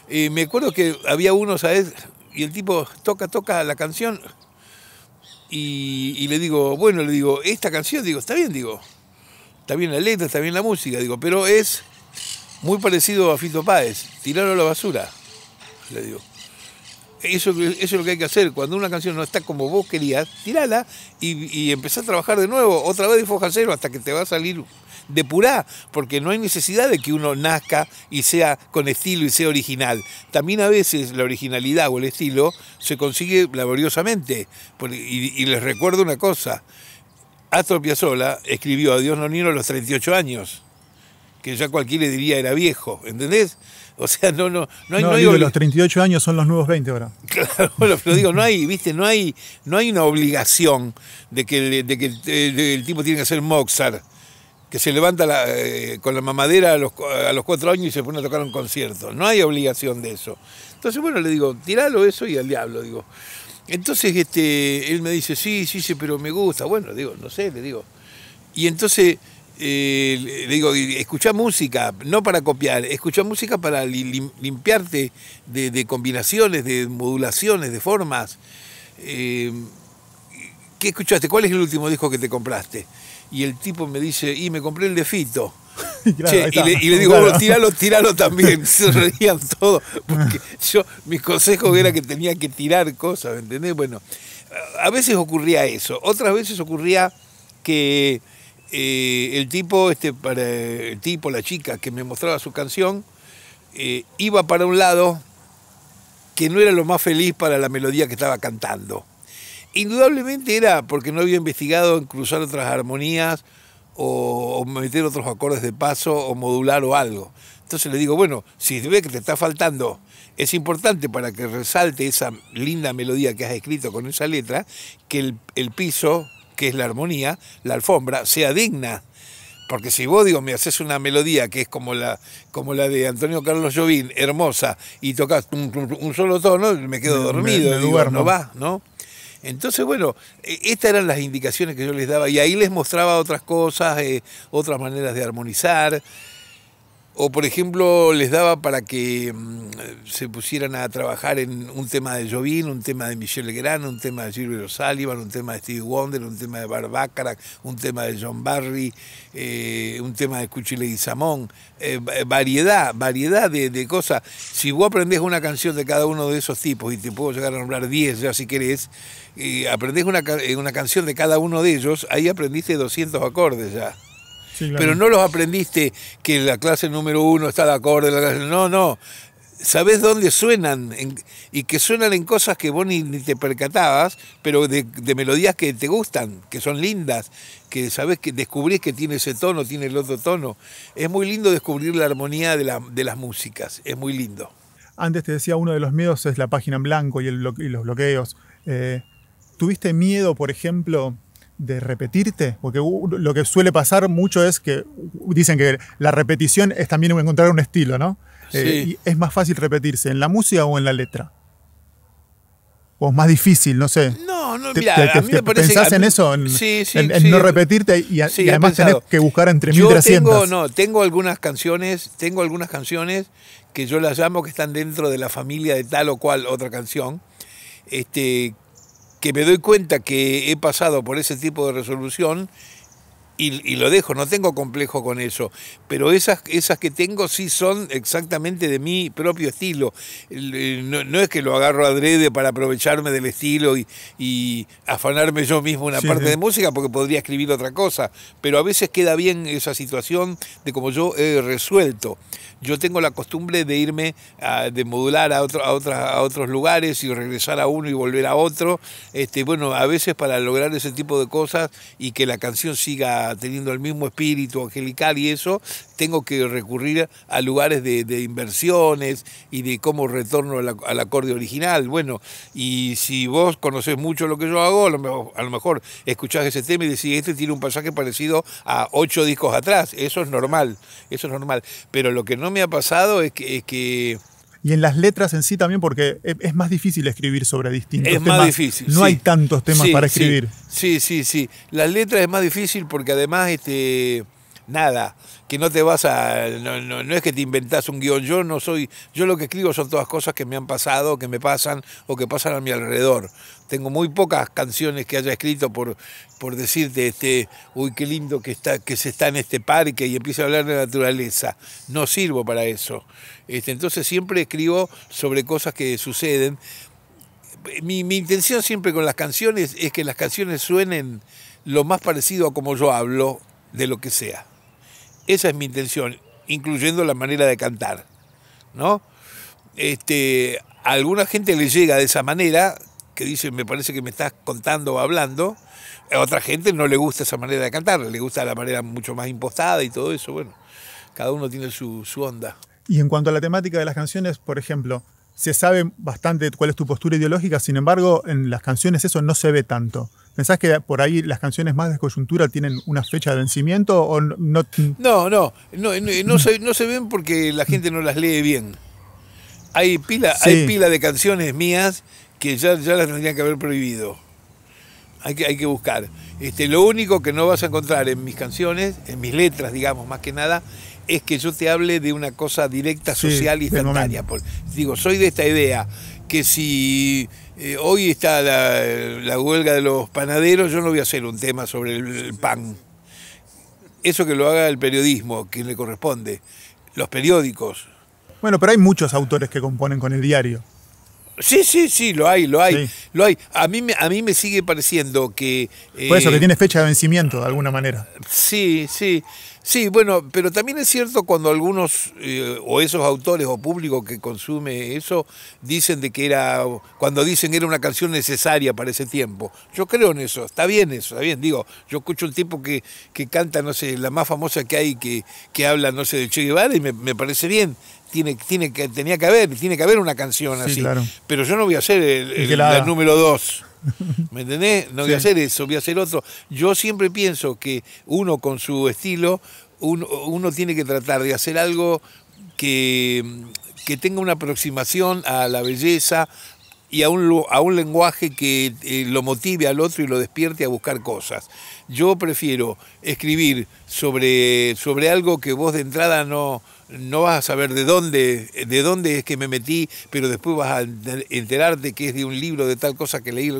Y me acuerdo que había uno, ¿sabes? Y el tipo toca, toca la canción. Y, le digo, bueno, le digo, esta canción, digo, está bien, digo, está bien la letra, está bien la música, digo, pero es muy parecido a Fito Páez, tirarlo a la basura le Eso, eso, es lo que hay que hacer. Cuando una canción no está como vos querías, tirala y, y empezá a trabajar de nuevo, otra vez de foja cero, hasta que te va a salir depurada porque no hay necesidad de que uno nazca y sea con estilo y sea original. También a veces la originalidad o el estilo se consigue laboriosamente. Y, les recuerdo una cosa, Astro Piazzolla escribió Adiós Nonino a los 38 años, que ya cualquiera diría era viejo, ¿entendés? (laughs) O sea, no, no, no hay. No, los 38 años son los nuevos 20 ahora. (laughs) Claro, pero digo, no hay, viste, no hay, no hay una obligación de que, el, de que el, tipo tiene que ser Mozart, que se levanta eh, con la mamadera a los, a los cuatro años y se pone a tocar un concierto. No hay obligación de eso. Entonces, bueno, le digo, tiralo eso y al diablo, digo. Entonces, este, él me dice, sí, sí, sí, pero me gusta. Bueno, digo, no sé, le digo. Y entonces le digo, escucha música, no para copiar, escucha música para limpiarte de, combinaciones, de modulaciones, de formas. Eh, ¿Qué escuchaste? ¿Cuál es el último disco que te compraste? Y el tipo me dice, y me compré el de Fito. (laughs) y, le, digo, tiralo, bueno, también. (laughs) Se reían todo. Porque yo, mis consejos era que tenía que tirar cosas, ¿entendés? Bueno, a veces ocurría eso. Otras veces ocurría que eh, el tipo, este, para, tipo, la chica que me mostraba su canción, eh, iba para un lado que no era lo más feliz para la melodía que estaba cantando. Indudablemente era porque no había investigado en cruzar otras armonías o, meter otros acordes de paso o modular o algo. Entonces le digo, bueno, si ve que te está faltando, es importante para que resalte esa linda melodía que has escrito con esa letra, que el piso que es la armonía, la alfombra, sea digna. Porque si vos, digo, me haces una melodía que es como la, como la de Antonio Carlos Llovín, hermosa, y tocas un, solo tono, me quedo dormido, no va, ¿no? Entonces, bueno, e, estas eran las indicaciones que yo les daba y ahí les mostraba otras cosas, eh, otras maneras de armonizar o por ejemplo les daba para que mm, se pusieran a trabajar en un tema de Jovín, un tema de Michel Legrand, un tema de Gilbert O'Sullivan, un tema de Steve Wonder, un tema de Barbacara, un tema de John Barry, eh, un tema de Cuchile y Samón, eh, eh, variedad, variedad de, cosas. Si vos aprendés una canción de cada uno de esos tipos, y te puedo llegar a nombrar 10 ya si querés, y aprendés una, una canción de cada uno de ellos, ahí aprendiste 200 acordes ya. Pero no los aprendiste que la clase número uno está el acorde, No, no. Sabés dónde suenan y que suenan en cosas que vos ni, te percatabas, pero de, melodías que te gustan, que son lindas, que sabés que descubrís que tiene ese tono, tiene el otro tono. Es muy lindo descubrir la armonía de, las músicas, es muy lindo. Antes te decía, uno de los miedos es la página en blanco y, los bloqueos. Eh, ¿Tuviste miedo, por ejemplo, de repetirte, porque lo que suele pasar mucho es que dicen que la repetición es también encontrar un estilo, ¿no? Eh, es más fácil repetirse en la música o en la letra. O es más difícil, no sé. No, no, mira, a mí parece que, en eso? En, sí, en, no repetirte y, además tenés que buscar entre yo Tengo, no, tengo algunas canciones, tengo algunas canciones que yo las llamo que están dentro de la familia de tal o cual otra canción. Este, que me doy cuenta que he pasado por ese tipo de resolución y, lo dejo, no tengo complejo con eso, pero esas, esas que tengo sí son exactamente de mi propio estilo. No, es que lo agarro adrede para aprovecharme del estilo y, afanarme yo mismo una parte de música, porque podría escribir otra cosa, pero a veces queda bien esa situación de como yo he resuelto. Yo tengo la costumbre de irme, a, de modular a, otro, a, otra, a, otros lugares y regresar a uno y volver a otro. Este, bueno, a veces para lograr ese tipo de cosas y que la canción siga teniendo el mismo espíritu angelical y eso, tengo que recurrir a lugares de, inversiones y de cómo retorno al acorde original. Bueno, y si vos conocés mucho lo que yo hago, a lo mejor, a escuchás ese tema y decís, este tiene un pasaje parecido a ocho discos atrás. Eso es normal, eso es normal. Pero lo que me ha pasado es que, que y en las letras en sí también, porque e, es más difícil escribir sobre distintos temas. más difícil. No hay tantos temas para escribir. Sí, sí, sí, Las letras es más difícil porque además este, nada, que no te vas a, no, es que te inventás un guión, yo no soy, yo lo que escribo son todas cosas que me han pasado, que me pasan o que pasan a mi alrededor. Tengo muy pocas canciones que haya escrito por, decirte, este, uy, qué lindo que, está, que se está en este parque y empiezo a hablar de naturaleza. No sirvo para eso. Este, entonces siempre escribo sobre cosas que suceden. Mi, mi intención siempre con las canciones es que las canciones suenen lo más parecido a como yo hablo de lo que sea. Esa es mi intención, incluyendo la manera de cantar, ¿no? Este, alguna gente le llega de esa manera, que dice, me parece que me estás contando o hablando. A otra gente no le gusta esa manera de cantar, le gusta la manera mucho más impostada y todo eso. Bueno, cada uno tiene su onda. Y en cuanto a la temática de las canciones, por ejemplo, se sabe bastante cuál es tu postura ideológica, sin embargo, en las canciones eso no se ve tanto. ¿Pensás que por ahí las canciones más de coyuntura tienen una fecha de vencimiento o no? No, no, no, se, ven porque la gente no las lee bien. Hay pila, hay pila de canciones mías que ya, las tendrían que haber prohibido. Hay que, hay que buscar. Este, lo único que no vas a encontrar en mis canciones, en mis letras, digamos, más que nada, es que yo te hable de una cosa directa, social y instantánea. digo, soy de esta idea que si eh, hoy está la, huelga de los panaderos, yo no voy a hacer un tema sobre el, pan. Eso que lo haga el periodismo, quien le corresponde, los periódicos. Bueno, pero hay muchos autores que componen con el diario. Sí, sí, sí, lo hay, lo hay, lo hay. A mí, a mí me sigue pareciendo que... Por eso, que eh, tiene fecha de vencimiento, de alguna manera. Sí, sí. Sí, bueno, pero también es cierto cuando algunos eh, o esos autores o público que consume eso dicen de que era cuando dicen era una canción necesaria para ese tiempo. Yo creo en eso, está bien eso, está bien. Digo, yo escucho un tipo que, que canta, no sé, la más famosa que hay que, que habla, no sé, de Che Guevara y me, parece bien. Tiene, tiene que, tenía que haber, tiene que haber una canción así. Pero yo no voy a ser el número dos. ¿Me entendés? No voy a hacer eso, voy a hacer otro. Yo siempre pienso que uno con su estilo, uno, uno tiene que tratar de hacer algo que, que tenga una aproximación a la belleza, y a un, a un lenguaje que eh, lo motive al otro y lo despierte a buscar cosas. Yo prefiero escribir sobre, sobre algo que vos de entrada no, no vas a saber de dónde, de dónde es que me metí, pero después vas a enterarte que es de un libro de tal cosa que leí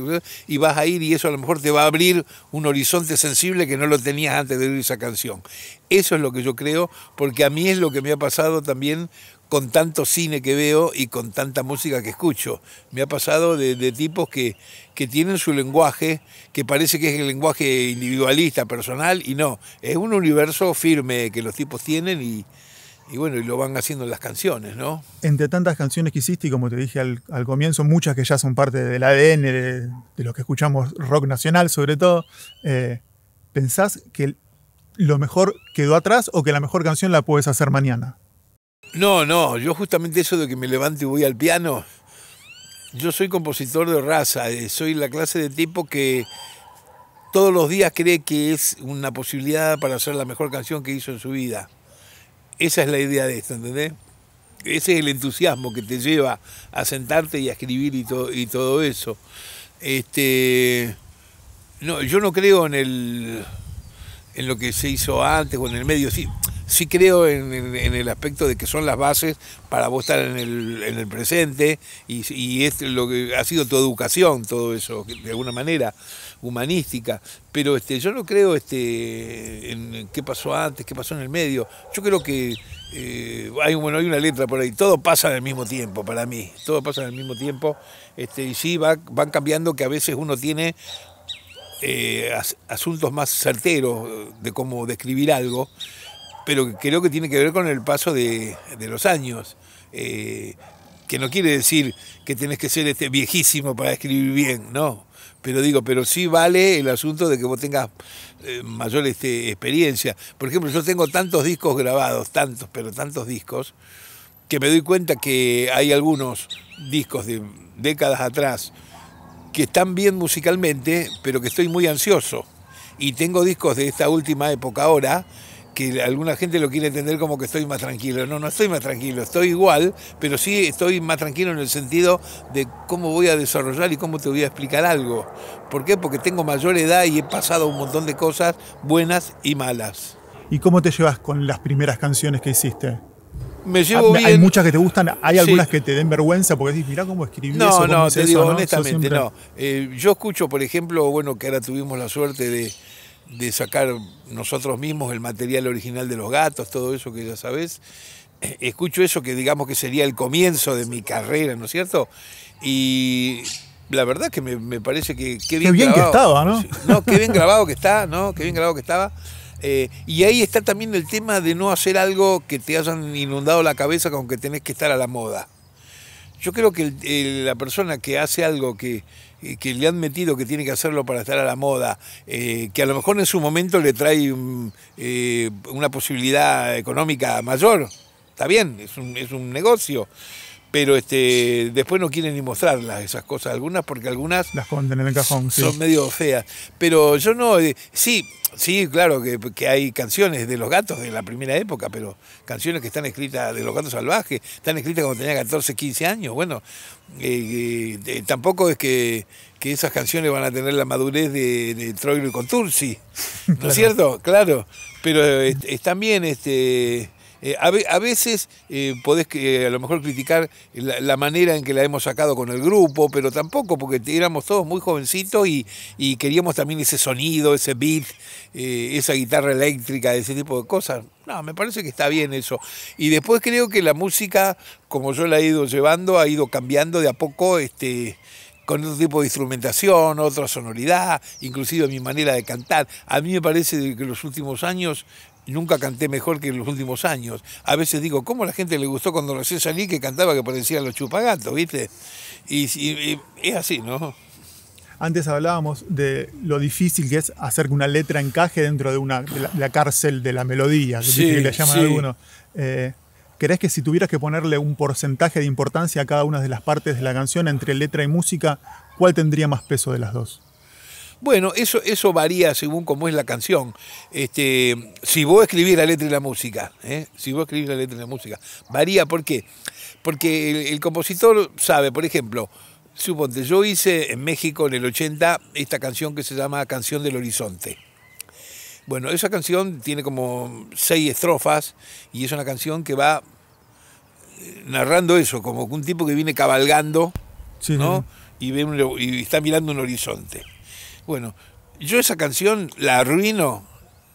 y vas a ir y eso a lo mejor te va a abrir un horizonte sensible que no lo tenías antes de oír esa canción. Eso es lo que yo creo, porque a mí es lo que me ha pasado también con tanto cine que veo y con tanta música que escucho. Me ha pasado de, tipos que, que, tienen su lenguaje, que parece que es el lenguaje individualista, personal, y no, es un universo firme que los tipos tienen y, bueno, y lo van haciendo en las canciones, ¿no? Entre tantas canciones que hiciste, y como te dije al, comienzo, muchas que ya son parte del ADN, de, los que escuchamos rock nacional sobre todo, eh, ¿pensás que lo mejor quedó atrás o que la mejor canción la puedes hacer mañana? No, no, yo justamente eso de que me levanto y voy al piano, yo soy compositor de raza, eh, soy la clase de tipo que todos los días cree que es una posibilidad para hacer la mejor canción que hizo en su vida. Esa es la idea de esto, ¿entendés? Ese es el entusiasmo que te lleva a sentarte y a escribir y, y todo eso. Este, no, yo no creo en, el, en lo que se hizo antes o en el medio. Sí, sí creo en, el aspecto de que son las bases para vos estar en el, presente y, es lo que ha sido tu educación, todo eso, de alguna manera, humanística. Pero este, yo no creo este, en qué pasó antes, qué pasó en el medio. Yo creo que eh, hay, bueno, hay una letra por ahí, todo pasa en el mismo tiempo para mí, todo pasa en el mismo tiempo. Este, y sí, va, van cambiando que a veces uno tiene eh, asuntos más certeros de cómo describir algo pero creo que tiene que ver con el paso de, los años. Eh, que no quiere decir que tenés que ser este viejísimo para escribir bien, no. Pero digo, pero sí vale el asunto de que vos tengas eh, mayor este, experiencia. Por ejemplo, yo tengo tantos discos grabados, tantos, pero tantos discos, que me doy cuenta que hay algunos discos de décadas atrás que están bien musicalmente, pero que estoy muy ansioso. Y tengo discos de esta última época ahora que alguna gente lo quiere entender como que estoy más tranquilo. No, no estoy más tranquilo, estoy igual, pero sí estoy más tranquilo en el sentido de cómo voy a desarrollar y cómo te voy a explicar algo. ¿Por qué? Porque tengo mayor edad y he pasado un montón de cosas buenas y malas. ¿Y cómo te llevas con las primeras canciones que hiciste? Me llevo ah, Hay muchas que te gustan, hay algunas que te den vergüenza porque decís, mirá cómo escribí eso. no no, te digo honestamente, no. Eh, yo escucho, por ejemplo, bueno, que ahora tuvimos la suerte de, de sacar nosotros mismos el material original de los gatos, todo eso que ya sabes. Eh, escucho eso que digamos que sería el comienzo de mi carrera, ¿no es cierto? Y la verdad que me, parece que qué bien, grabado. que estaba, ¿no? No, qué bien grabado que está, ¿no? Qué bien grabado que estaba. Eh, y ahí está también el tema de no hacer algo que te hayan inundado la cabeza con que tenés que estar a la moda. Yo creo que la persona que hace algo que, eh, que le han metido que tiene que hacerlo para estar a la moda, eh, que a lo mejor en su momento le trae eh, una posibilidad económica mayor. Está bien, es un, es un negocio pero este después no quieren ni mostrarlas esas cosas algunas porque algunas las en el cajón son medio feas pero yo no eh, sí sí claro que, hay canciones de los gatos de la primera época pero canciones que están escritas de los gatos salvajes están escritas cuando tenía 14 15 años bueno eh, eh, tampoco es que, esas canciones van a tener la madurez de, de Troilo y Contursi, ¿no es cierto? Claro, pero están bien, este, eh, a, veces eh, podés eh, a lo mejor criticar la, manera en que la hemos sacado con el grupo, pero tampoco, porque éramos todos muy jovencitos y, queríamos también ese sonido, ese beat, esa guitarra eléctrica, ese tipo de cosas. No, me parece que está bien eso. Y después creo que la música, como yo la he ido llevando, ha ido cambiando de a poco, este con otro tipo de instrumentación, otra sonoridad, inclusive mi manera de cantar. A mí me parece que en los últimos años nunca canté mejor que en los últimos años. A veces digo, ¿cómo a la gente le gustó cuando recién salí que cantaba que parecía los chupagatos, viste? Y, es así, ¿no? Antes hablábamos de lo difícil que es hacer que una letra encaje dentro de una la, cárcel de la melodía, que, le llaman sí. ¿Crees eh, que si tuvieras que ponerle un porcentaje de importancia a cada una de las partes de la canción entre letra y música, cuál tendría más peso de las dos? Bueno, eso, eso varía según cómo es la canción. Este, si vos escribís la letra y la música, ¿eh? si vos escribís la letra y la música, varía, ¿por qué? Porque el, compositor sabe, por ejemplo, suponte, yo hice en México en el 80 esta canción que se llama Canción del Horizonte. Bueno, esa canción tiene como seis estrofas y es una canción que va eh, narrando eso, como un tipo que viene cabalgando, ¿no? Y, ve y está mirando un horizonte. Bueno, yo esa canción la arruino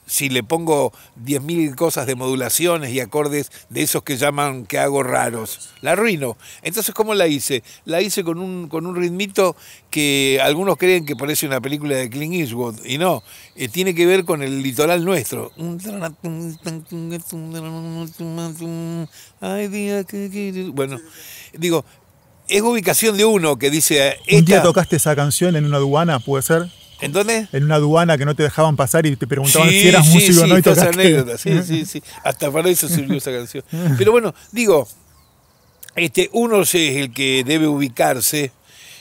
si le pongo 10.000 cosas de modulaciones y acordes de esos que llaman que hago raros. La arruino. Entonces, ¿cómo la hice? La hice con un, con un ritmito que algunos creen que parece una película de Clint Eastwood, y no, eh, tiene que ver con el litoral nuestro. Bueno, digo, es ubicación de uno que dice... Esta... ¿Un día tocaste esa canción en una aduana, puede ser? ¿En dónde? En una aduana que no te dejaban pasar y te preguntaban si eras músico o no. sí, (laughs) sí, sí. Hasta para eso sirvió esa canción. Pero bueno, digo, este, uno es el que debe ubicarse.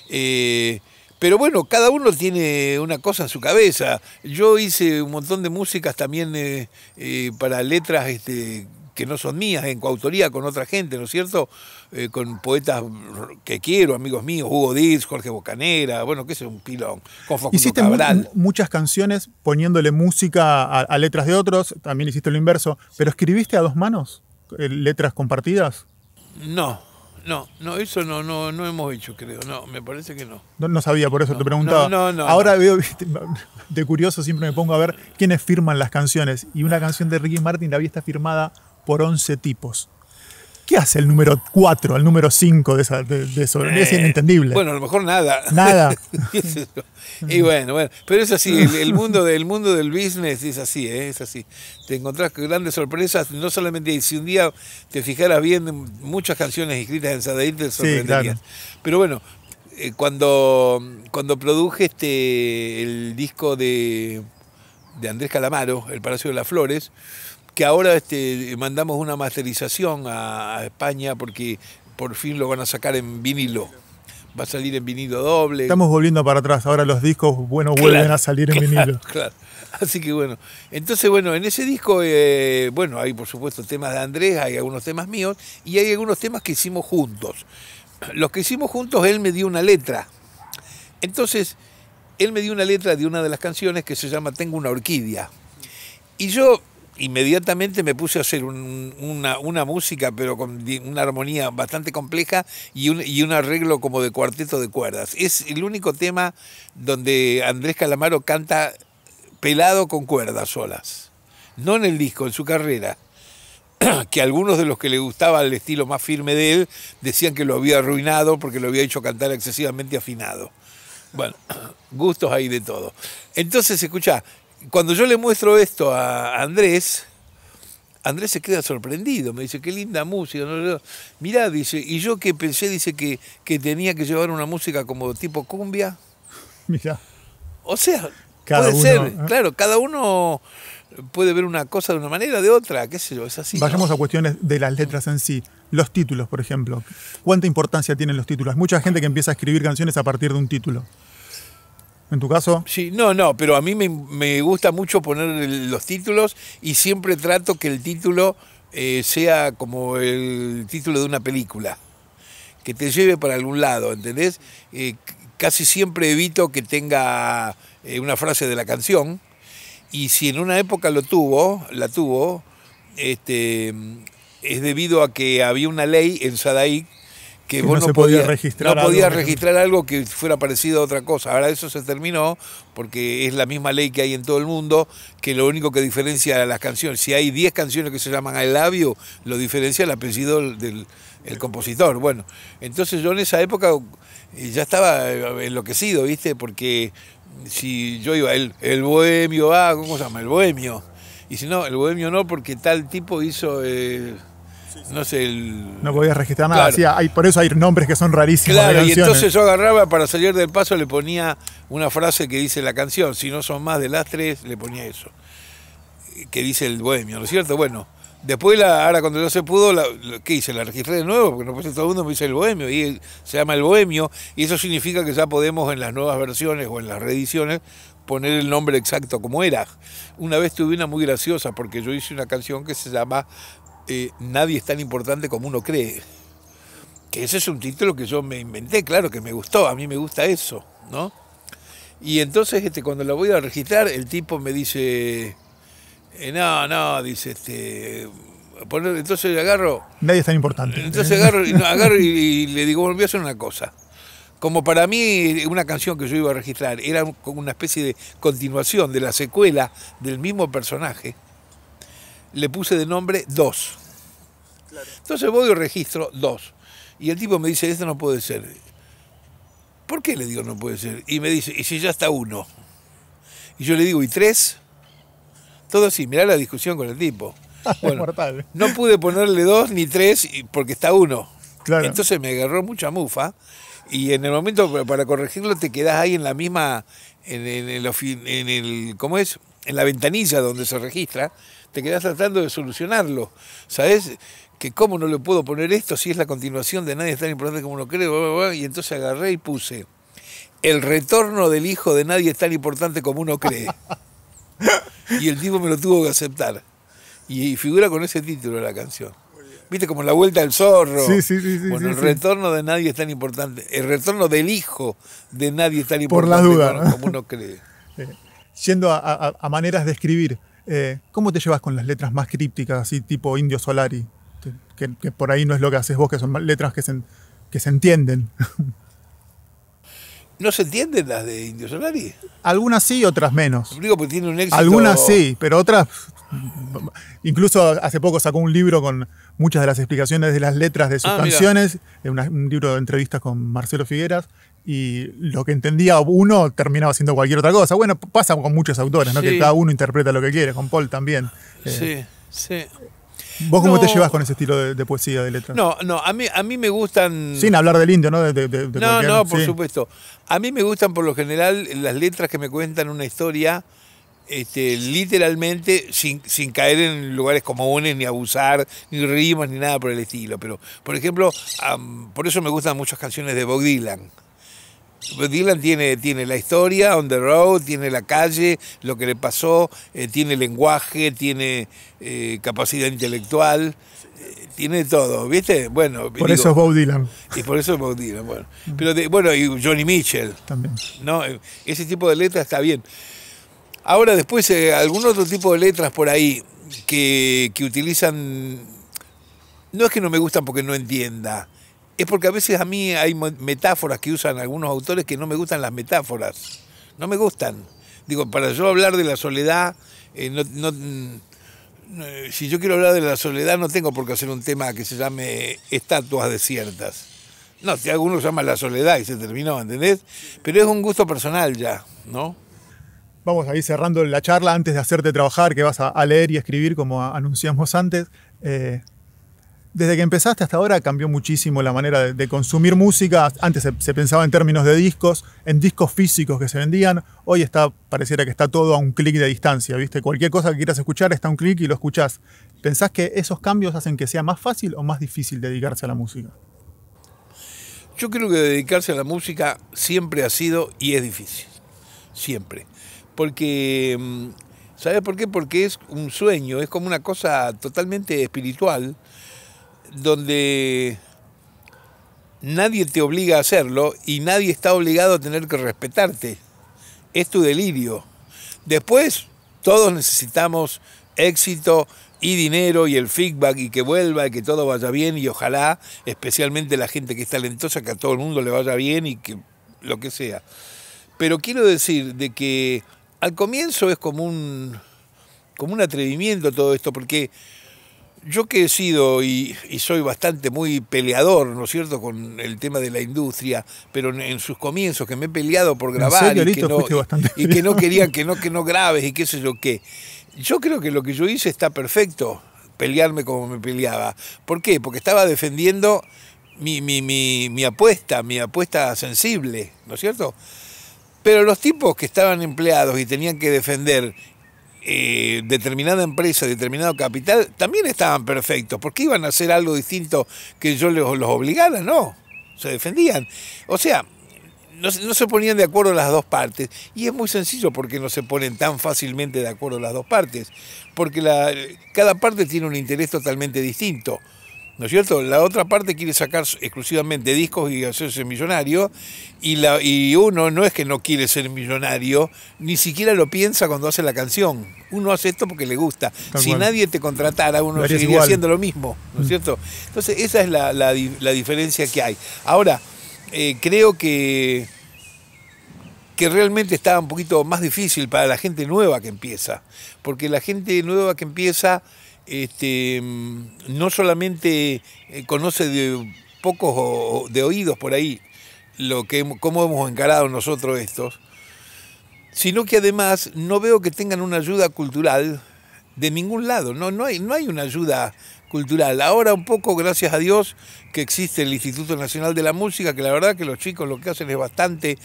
Eh, pero bueno, cada uno tiene una cosa en su cabeza. Yo hice un montón de músicas también eh, eh, para letras este, que no son mías, en coautoría con otra gente, ¿no es cierto? Eh, con poetas que quiero, amigos míos, Hugo Díaz, Jorge Bocanera, bueno, que es un pilón, Hiciste muchas canciones poniéndole música a, letras de otros, también hiciste lo inverso, pero ¿escribiste a dos manos eh, letras compartidas? No, no, no, eso no, no, no hemos hecho, creo. No, me parece que no. No, sabía, por eso te preguntaba. No, no, Ahora veo, (laughs) de curioso, siempre me pongo a ver quiénes firman las canciones. Y una canción de Ricky Martin la vi está firmada por 11 tipos. ¿Qué hace el número 4, el número 5 de, esa, de, es eh, inentendible. Bueno, a lo mejor nada. Nada. (laughs) y bueno, bueno. Pero es así, el, (laughs) mundo, del mundo del business es así, ¿eh? es así. Te encontrás con grandes sorpresas, no solamente si un día te fijaras bien muchas canciones escritas en Sadaí te sorprenderías. Pero bueno, eh, cuando, cuando produje este, el disco de, de Andrés Calamaro, El Palacio de las Flores, que ahora este, mandamos una masterización a, España porque por fin lo van a sacar en vinilo. Va a salir en vinilo doble. Estamos volviendo para atrás, ahora los discos, bueno, vuelven a salir en vinilo. Claro. Así que bueno, entonces bueno, en ese disco, eh, bueno, hay por supuesto temas de Andrés, hay algunos temas míos y hay algunos temas que hicimos juntos. Los que hicimos juntos, él me dio una letra. Entonces, él me dio una letra de una de las canciones que se llama Tengo una orquídea. Y yo inmediatamente me puse a hacer una, música, pero con una armonía bastante compleja y un, y un, arreglo como de cuarteto de cuerdas. Es el único tema donde Andrés Calamaro canta pelado con cuerdas solas. No en el disco, en su carrera. (clears throat) que algunos de los que le gustaba el estilo más firme de él decían que lo había arruinado porque lo había hecho cantar excesivamente afinado. Bueno, (clears throat) gustos ahí de todo. Entonces, escucha, cuando yo le muestro esto a Andrés, Andrés se queda sorprendido, me dice, qué linda música. Mirá, dice, y yo que pensé, dice, que, tenía que llevar una música como tipo cumbia. (laughs) Mirá. O sea, puede ser, ¿eh? claro, cada uno puede ver una cosa de una manera, de otra, qué sé yo, es así. Vayamos a cuestiones de las letras en sí. Los títulos, por ejemplo. ¿Cuánta importancia tienen los títulos? mucha gente que empieza a escribir canciones a partir de un título. ¿En tu caso? Sí, no, no, pero a mí me, gusta mucho poner los títulos y siempre trato que el título eh, sea como el título de una película, que te lleve para algún lado, ¿entendés? Eh, casi siempre evito que tenga eh, una frase de la canción y si en una época lo tuvo, la tuvo, este, es debido a que había una ley en Sadaí que, vos no, podía, registrar, no podía algo, registrar algo que fuera parecido a otra cosa. Ahora eso se terminó porque es la misma ley que hay en todo el mundo, que lo único que diferencia a las canciones, si hay 10 canciones que se llaman al labio, lo diferencia el apellido del compositor. Bueno, entonces yo en esa época eh, ya estaba eh, enloquecido, ¿viste? Porque si yo iba, el, el bohemio, va ah, ¿cómo se llama? El bohemio. Y si no, el bohemio no, porque tal tipo hizo... Eh, no sé, No registrar nada, por eso hay nombres que son rarísimos. Claro, y entonces yo agarraba para salir del paso, le ponía una frase que dice la canción, si no son más de las tres, le ponía eso, que dice el bohemio, ¿no es cierto? Bueno, después la, ahora cuando yo se pudo, ¿qué hice? La registré de nuevo, porque no puse todo el mundo me dice el bohemio, y se llama el bohemio, y eso significa que ya podemos en las nuevas versiones o en las reediciones poner el nombre exacto como era. Una vez tuve una muy graciosa porque yo hice una canción que se llama eh, nadie es tan importante como uno cree. Que ese es un título que yo me inventé, claro que me gustó, a mí me gusta eso, ¿no? Y entonces este, cuando lo voy a registrar, el tipo me dice, eh, no, no, dice, este, entonces agarro... Nadie es tan importante. Entonces agarro, y, le digo, volvió voy a hacer una cosa. Como para mí una canción que yo iba a registrar era como una especie de continuación de la secuela del mismo personaje, le puse de nombre 2. Entonces voy y registro 2. Y el tipo me dice, esto no puede ser. ¿Por qué le digo no puede ser? Y me dice, ¿y si ya está uno? Y yo le digo, ¿y tres? Todo así, mirá la discusión con el tipo. (laughs) Bueno, no pude ponerle dos ni tres porque está uno. Entonces me agarró mucha mufa y en el momento para corregirlo te quedás ahí en la misma, en, en, el, en el, ¿cómo es? en la ventanilla donde se registra, te quedás tratando de solucionarlo. ¿Sabes? Que cómo no le puedo poner esto si es la continuación de nadie es tan importante como uno cree, y entonces agarré y puse el retorno del hijo de nadie es tan importante como uno cree. (laughs) y el tipo me lo tuvo que aceptar. Y, figura con ese título de la canción. ¿Viste? Como la vuelta al zorro. Sí, sí, sí. bueno, el retorno de nadie es tan importante. El retorno del hijo de nadie es tan importante Por la duda, como uno cree. (laughs) yendo a, maneras de escribir, eh, ¿cómo te llevas con las letras más crípticas, así tipo Indio Solari? Que, por ahí no es lo que haces vos, que son letras que se, que se entienden. (laughs) ¿No se entienden las de Indio Solari? Algunas sí, otras menos. Digo porque tiene un éxito. Algunas sí, pero otras. Incluso hace poco sacó un libro con muchas de las explicaciones de las letras de sus ah, canciones, un libro de entrevistas con Marcelo Figueras, y lo que entendía uno terminaba siendo cualquier otra cosa. Bueno, pasa con muchos autores, ¿no? Que cada uno interpreta lo que quiere, con Paul también. Eh, sí, sí. ¿Vos cómo te llevas con ese estilo de, poesía, de letra? No, no, a mí, a mí me gustan... Sin hablar del indio, ¿no? no, no, por supuesto. A mí me gustan por lo general las letras que me cuentan una historia este, literalmente sin, sin, caer en lugares comunes, ni abusar, ni rimas, ni nada por el estilo. Pero, por ejemplo, por eso me gustan muchas canciones de Bob Dylan. Dylan tiene, tiene la historia, on the road, tiene la calle, lo que le pasó, eh, tiene lenguaje, tiene eh, capacidad intelectual, eh, tiene todo, ¿viste? Bueno, por eso es Bob Dylan. Y por eso es Bob Dylan, bueno. Mm. Pero bueno, y Johnny Mitchell. También. ¿no? Ese tipo de letras está bien. Ahora después, algún otro tipo de letras por ahí que, que utilizan, no es que no me gustan porque no entienda, es porque a veces a mí hay metáforas que usan algunos autores que no me gustan las metáforas. No me gustan. Digo, para yo hablar de la soledad, eh, mm, eh, si yo quiero hablar de la soledad no tengo por qué hacer un tema que se llame estatuas desiertas. No, si alguno llama la soledad y se terminó, ¿entendés? Pero es un gusto personal ya, ¿no? Vamos ahí cerrando la charla antes de hacerte trabajar, que vas a, leer y escribir como anunciamos antes. Eh, desde que empezaste hasta ahora cambió muchísimo la manera de, consumir música. Antes se, pensaba en términos de discos, en discos físicos que se vendían. Hoy está, pareciera que está todo a un clic de distancia, ¿viste? Cualquier cosa que quieras escuchar está a un clic y lo escuchás. ¿Pensás que esos cambios hacen que sea más fácil o más difícil dedicarse a la música? Yo creo que dedicarse a la música siempre ha sido y es difícil. Siempre. Porque, mm, ¿sabes por qué? Porque es un sueño, es como una cosa totalmente espiritual donde nadie te obliga a hacerlo y nadie está obligado a tener que respetarte. Es tu delirio. Después, todos necesitamos éxito y dinero y el feedback y que vuelva y que todo vaya bien y ojalá, especialmente la gente que es talentosa, que a todo el mundo le vaya bien y que lo que sea. Pero quiero decir de que al comienzo es como un, como un atrevimiento todo esto, porque yo que he sido y, soy bastante muy peleador, ¿no es cierto?, con el tema de la industria, pero en, sus comienzos que me he peleado por grabar y, que no, que no, querían que no, que no grabes y qué sé yo qué. Yo creo que lo que yo hice está perfecto, pelearme como me peleaba. ¿Por qué? Porque estaba defendiendo mi, mi, mi apuesta, mi apuesta sensible, ¿no es cierto? Pero los tipos que estaban empleados y tenían que defender eh, determinada empresa, determinado capital, también estaban perfectos, porque iban a hacer algo distinto que yo los, obligara, no, se defendían. O sea, no, se ponían de acuerdo las dos partes, y es muy sencillo porque no se ponen tan fácilmente de acuerdo las dos partes, porque cada parte tiene un interés totalmente distinto. ¿no es cierto? La otra parte quiere sacar exclusivamente discos y hacerse millonario, y, la, y uno no es que no quiere ser millonario, ni siquiera lo piensa cuando hace la canción. Uno hace esto porque le gusta. si nadie te contratara, uno seguiría haciendo lo mismo, ¿no es mm. cierto? Entonces, esa es la, diferencia que hay. Ahora, eh, creo que que realmente está un poquito más difícil para la gente nueva que empieza, porque la gente nueva que empieza este, no solamente eh, conoce de pocos de oídos por ahí lo que cómo hemos encarado nosotros estos, sino que además no veo que tengan una ayuda cultural de ningún lado. No, no, hay, no hay una ayuda cultural. Ahora un poco, gracias a Dios, que existe el Instituto Nacional de la Música, que la verdad que los chicos lo que hacen es bastante,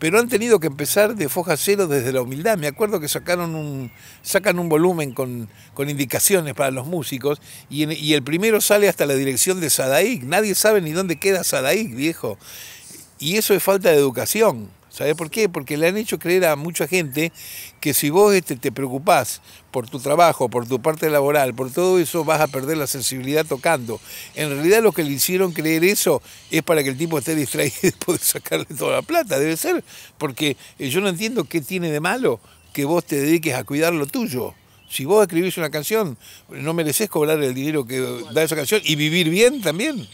pero han tenido que empezar de foja cero desde la humildad. Me acuerdo que sacaron un, sacan un volumen con, indicaciones para los músicos y, el primero sale hasta la dirección de Sadaik. Nadie sabe ni dónde queda Sadaik, viejo. Y eso es falta de educación. ¿Sabes por qué? Porque le han hecho creer a mucha gente que si vos este, te preocupás por tu trabajo, por tu parte laboral, por todo eso, vas a perder la sensibilidad tocando. En realidad lo que le hicieron creer eso es para que el tipo esté distraído (laughs) y poder sacarle toda la plata, debe ser. Porque eh, yo no entiendo qué tiene de malo que vos te dediques a cuidar lo tuyo. Si vos escribís una canción, no mereces cobrar el dinero que da esa canción y vivir bien también.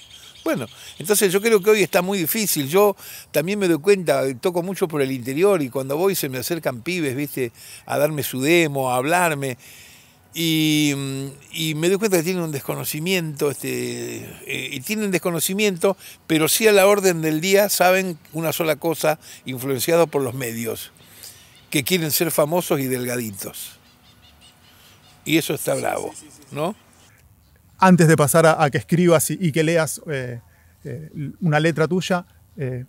Bueno, entonces yo creo que hoy está muy difícil. Yo también me doy cuenta, toco mucho por el interior y cuando voy se me acercan pibes, viste, a darme su demo, a hablarme. Y, mm, me doy cuenta que tienen un desconocimiento, este, eh, y tienen desconocimiento, pero sí a la orden del día saben una sola cosa, influenciados por los medios, que quieren ser famosos y delgaditos. Y eso está bravo, ¿no? antes de pasar a, que escribas y, que leas eh, eh, una letra tuya, eh,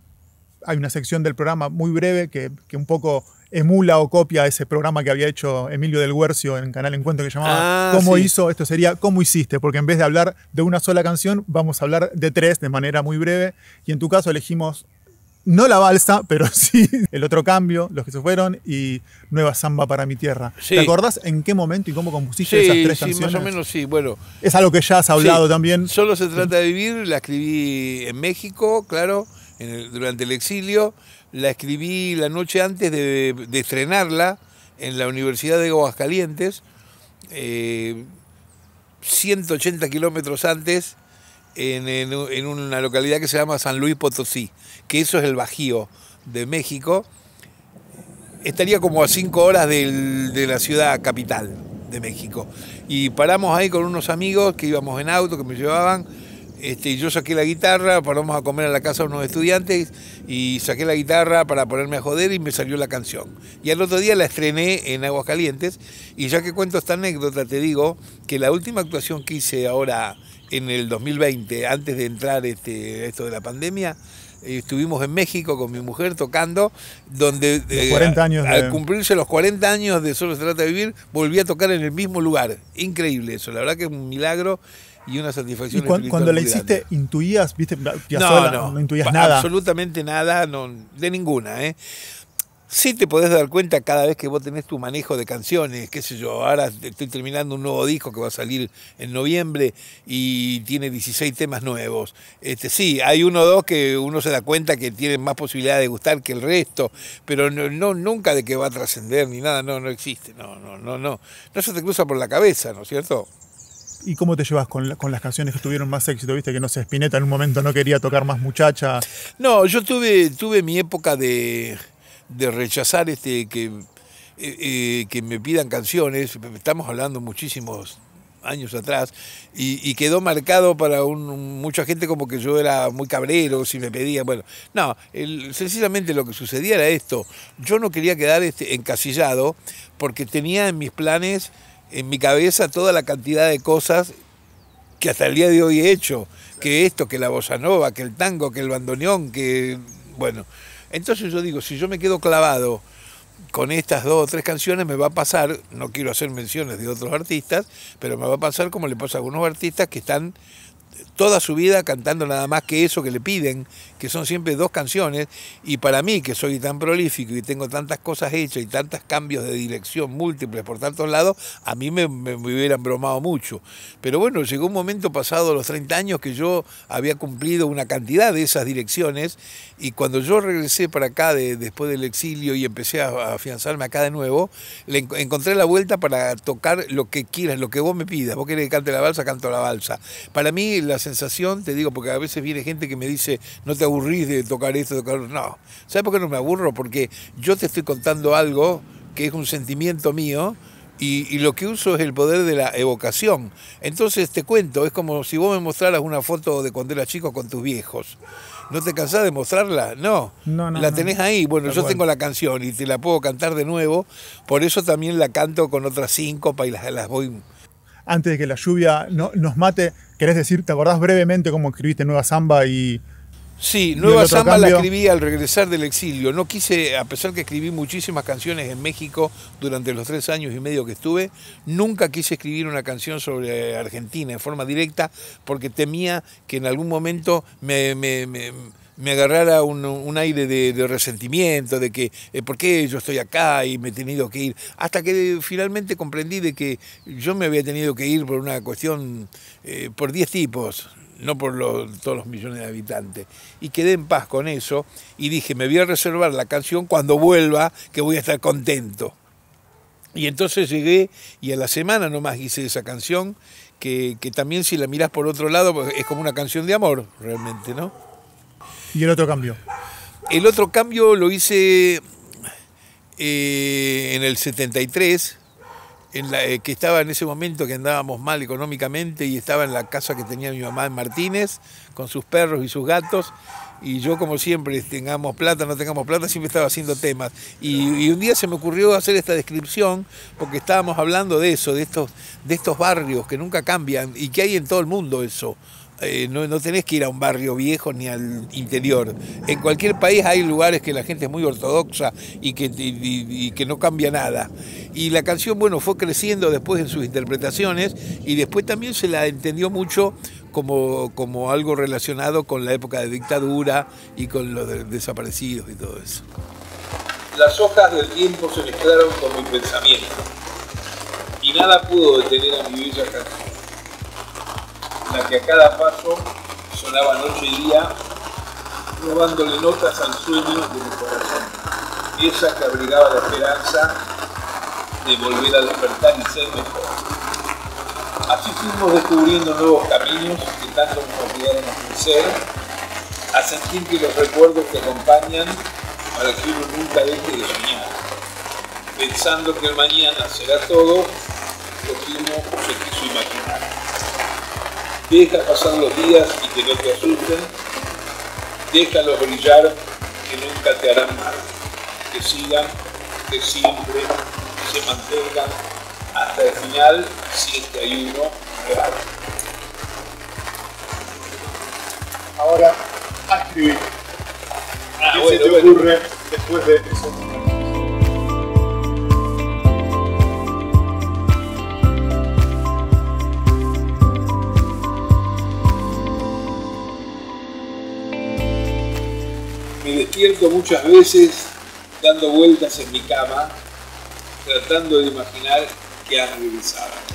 hay una sección del programa muy breve que, un poco emula o copia ese programa que había hecho Emilio del Huercio en Canal Encuentro que llamaba ah, ¿Cómo hizo? Esto sería ¿Cómo hiciste? Porque en vez de hablar de una sola canción, vamos a hablar de tres de manera muy breve. Y en tu caso elegimos no la balsa, (laughs) pero sí el otro cambio, los que se fueron y Nueva Samba para mi tierra. ¿Te acordás en qué momento y cómo compusiste esas tres canciones? Sí, más o menos sí, bueno. Es algo que ya has hablado también. Solo se trata de vivir, la escribí en México, claro, durante el exilio, la escribí la noche antes de, estrenarla en la Universidad de Aguascalientes, 180 eh, kilómetros antes, en una localidad que se llama San Luis Potosí que eso es el Bajío de México, estaría como a cinco horas de la ciudad capital de México. Y paramos ahí con unos amigos que íbamos en auto, que me llevaban, este, yo saqué la guitarra, paramos a comer a la casa de unos estudiantes y saqué la guitarra para ponerme a joder y me salió la canción. Y al otro día la estrené en Aguascalientes y ya que cuento esta anécdota te digo que la última actuación que hice ahora en el 2020, antes de entrar este, esto de la pandemia, estuvimos en México con mi mujer tocando, donde eh, al cumplirse los 40 años de Solo se trata de vivir, volví a tocar en el mismo lugar. Increíble eso, la verdad que es un milagro y una satisfacción. ¿Y cuando, le la hiciste, intuías, viste, no, no, no, intuías nada? Absolutamente nada, no, de ninguna. ¿eh? Sí te podés dar cuenta cada vez que vos tenés tu manejo de canciones, qué sé yo, ahora estoy terminando un nuevo disco que va a salir en noviembre y tiene 16 temas nuevos. Este, sí, hay uno o dos que uno se da cuenta que tienen más posibilidad de gustar que el resto, pero no, nunca de que va a trascender ni nada, no, no existe, no, no, no, no. No se te cruza por la cabeza, ¿no es cierto? ¿Y cómo te llevas con, las canciones que tuvieron más éxito? Viste que no sé, Spinetta en un momento no quería tocar más muchacha. No, yo tuve, tuve mi época de de rechazar este que, eh, eh, que me pidan canciones, estamos hablando muchísimos años atrás, y, quedó marcado para un, mucha gente como que yo era muy cabrero, si me pedía, bueno, no, sencillamente lo que sucedía era esto, yo no quería quedar este, encasillado porque tenía en mis planes, en mi cabeza, toda la cantidad de cosas que hasta el día de hoy he hecho, que esto, que la bossa que el tango, que el bandoneón, que, bueno, entonces yo digo, si yo me quedo clavado con estas dos o tres canciones me va a pasar, no quiero hacer menciones de otros artistas, pero me va a pasar como le pasa a algunos artistas que están toda su vida cantando nada más que eso que le piden, que son siempre dos canciones, y para mí, que soy tan prolífico y tengo tantas cosas hechas y tantos cambios de dirección múltiples por tantos lados, a mí me, me, me hubieran bromado mucho. Pero bueno, llegó un momento pasado los 30 años que yo había cumplido una cantidad de esas direcciones, y cuando yo regresé para acá después del exilio y empecé a afianzarme acá de nuevo, le encontré la vuelta para tocar lo que quieras, lo que vos me pidas. Vos querés que cante la balsa, canto la balsa. Para mí las sensación, te digo, porque a veces viene gente que me dice, no te aburrís de tocar esto, de tocar No, ¿sabes por qué no me aburro? Porque yo te estoy contando algo que es un sentimiento mío. Y, lo que uso es el poder de la evocación. Entonces te cuento, es como si vos me mostraras una foto de cuando eras chico con tus viejos. ¿No te cansás de mostrarla? No. no, no la tenés ahí. Bueno, yo tengo la canción y te la puedo cantar de nuevo. Por eso también la canto con otras síncopa y las, las voy. Antes de que la lluvia nos mate, ¿Querés decir, te acordás brevemente cómo escribiste Nueva Zamba y... Sí, Nueva Zamba la escribí al regresar del exilio. No quise, a pesar que escribí muchísimas canciones en México durante los tres años y medio que estuve, nunca quise escribir una canción sobre Argentina en forma directa porque temía que en algún momento me me agarrara un, aire de, resentimiento, de que, eh, ¿por qué yo estoy acá y me he tenido que ir? Hasta que finalmente comprendí de que yo me había tenido que ir por una cuestión, eh, por 10 tipos, no por todos los millones de habitantes. Y quedé en paz con eso y dije, me voy a reservar la canción cuando vuelva, que voy a estar contento. Y entonces llegué y a la semana nomás hice esa canción, que, que también si la mirás por otro lado, pues, es como una canción de amor, realmente, ¿no? ¿Y el otro cambio? El otro cambio lo hice eh, en el 73, eh, que estaba en ese momento que andábamos mal económicamente y estaba en la casa que tenía mi mamá en Martínez, con sus perros y sus gatos. Y yo, como siempre, tengamos plata, no tengamos plata, siempre estaba haciendo temas. Y, un día se me ocurrió hacer esta descripción, porque estábamos hablando de eso, de estos, de estos barrios que nunca cambian y que hay en todo el mundo eso. Eh, no, tenés que ir a un barrio viejo ni al interior. En cualquier país hay lugares que la gente es muy ortodoxa y que, que no cambia nada. Y la canción, bueno, fue creciendo después en sus interpretaciones y después también se la entendió mucho como, como algo relacionado con la época de dictadura y con los desaparecidos y todo eso. Las hojas del tiempo se mezclaron con mi pensamiento y nada pudo detener a mi bella canción que a cada paso sonaba noche y día, robándole notas al sueño de mi corazón, esa que abrigaba la esperanza de volver a despertar y ser mejor. Así fuimos descubriendo nuevos caminos que tanto nos obligaron a crecer, a sentir que los recuerdos que acompañan para que uno nunca deje de soñar, pensando que el mañana será todo lo que uno se quiso imaginar. Deja pasar los días y que no te asusten. Déjalos brillar que nunca te harán mal. Que sigan, que siempre se mantengan hasta el final si es que hay uno Ahora, a escribir. Ah, ¿Qué se te ocurre después de eso? me despierto muchas veces dando vueltas en mi cama, tratando de imaginar que ha regresado.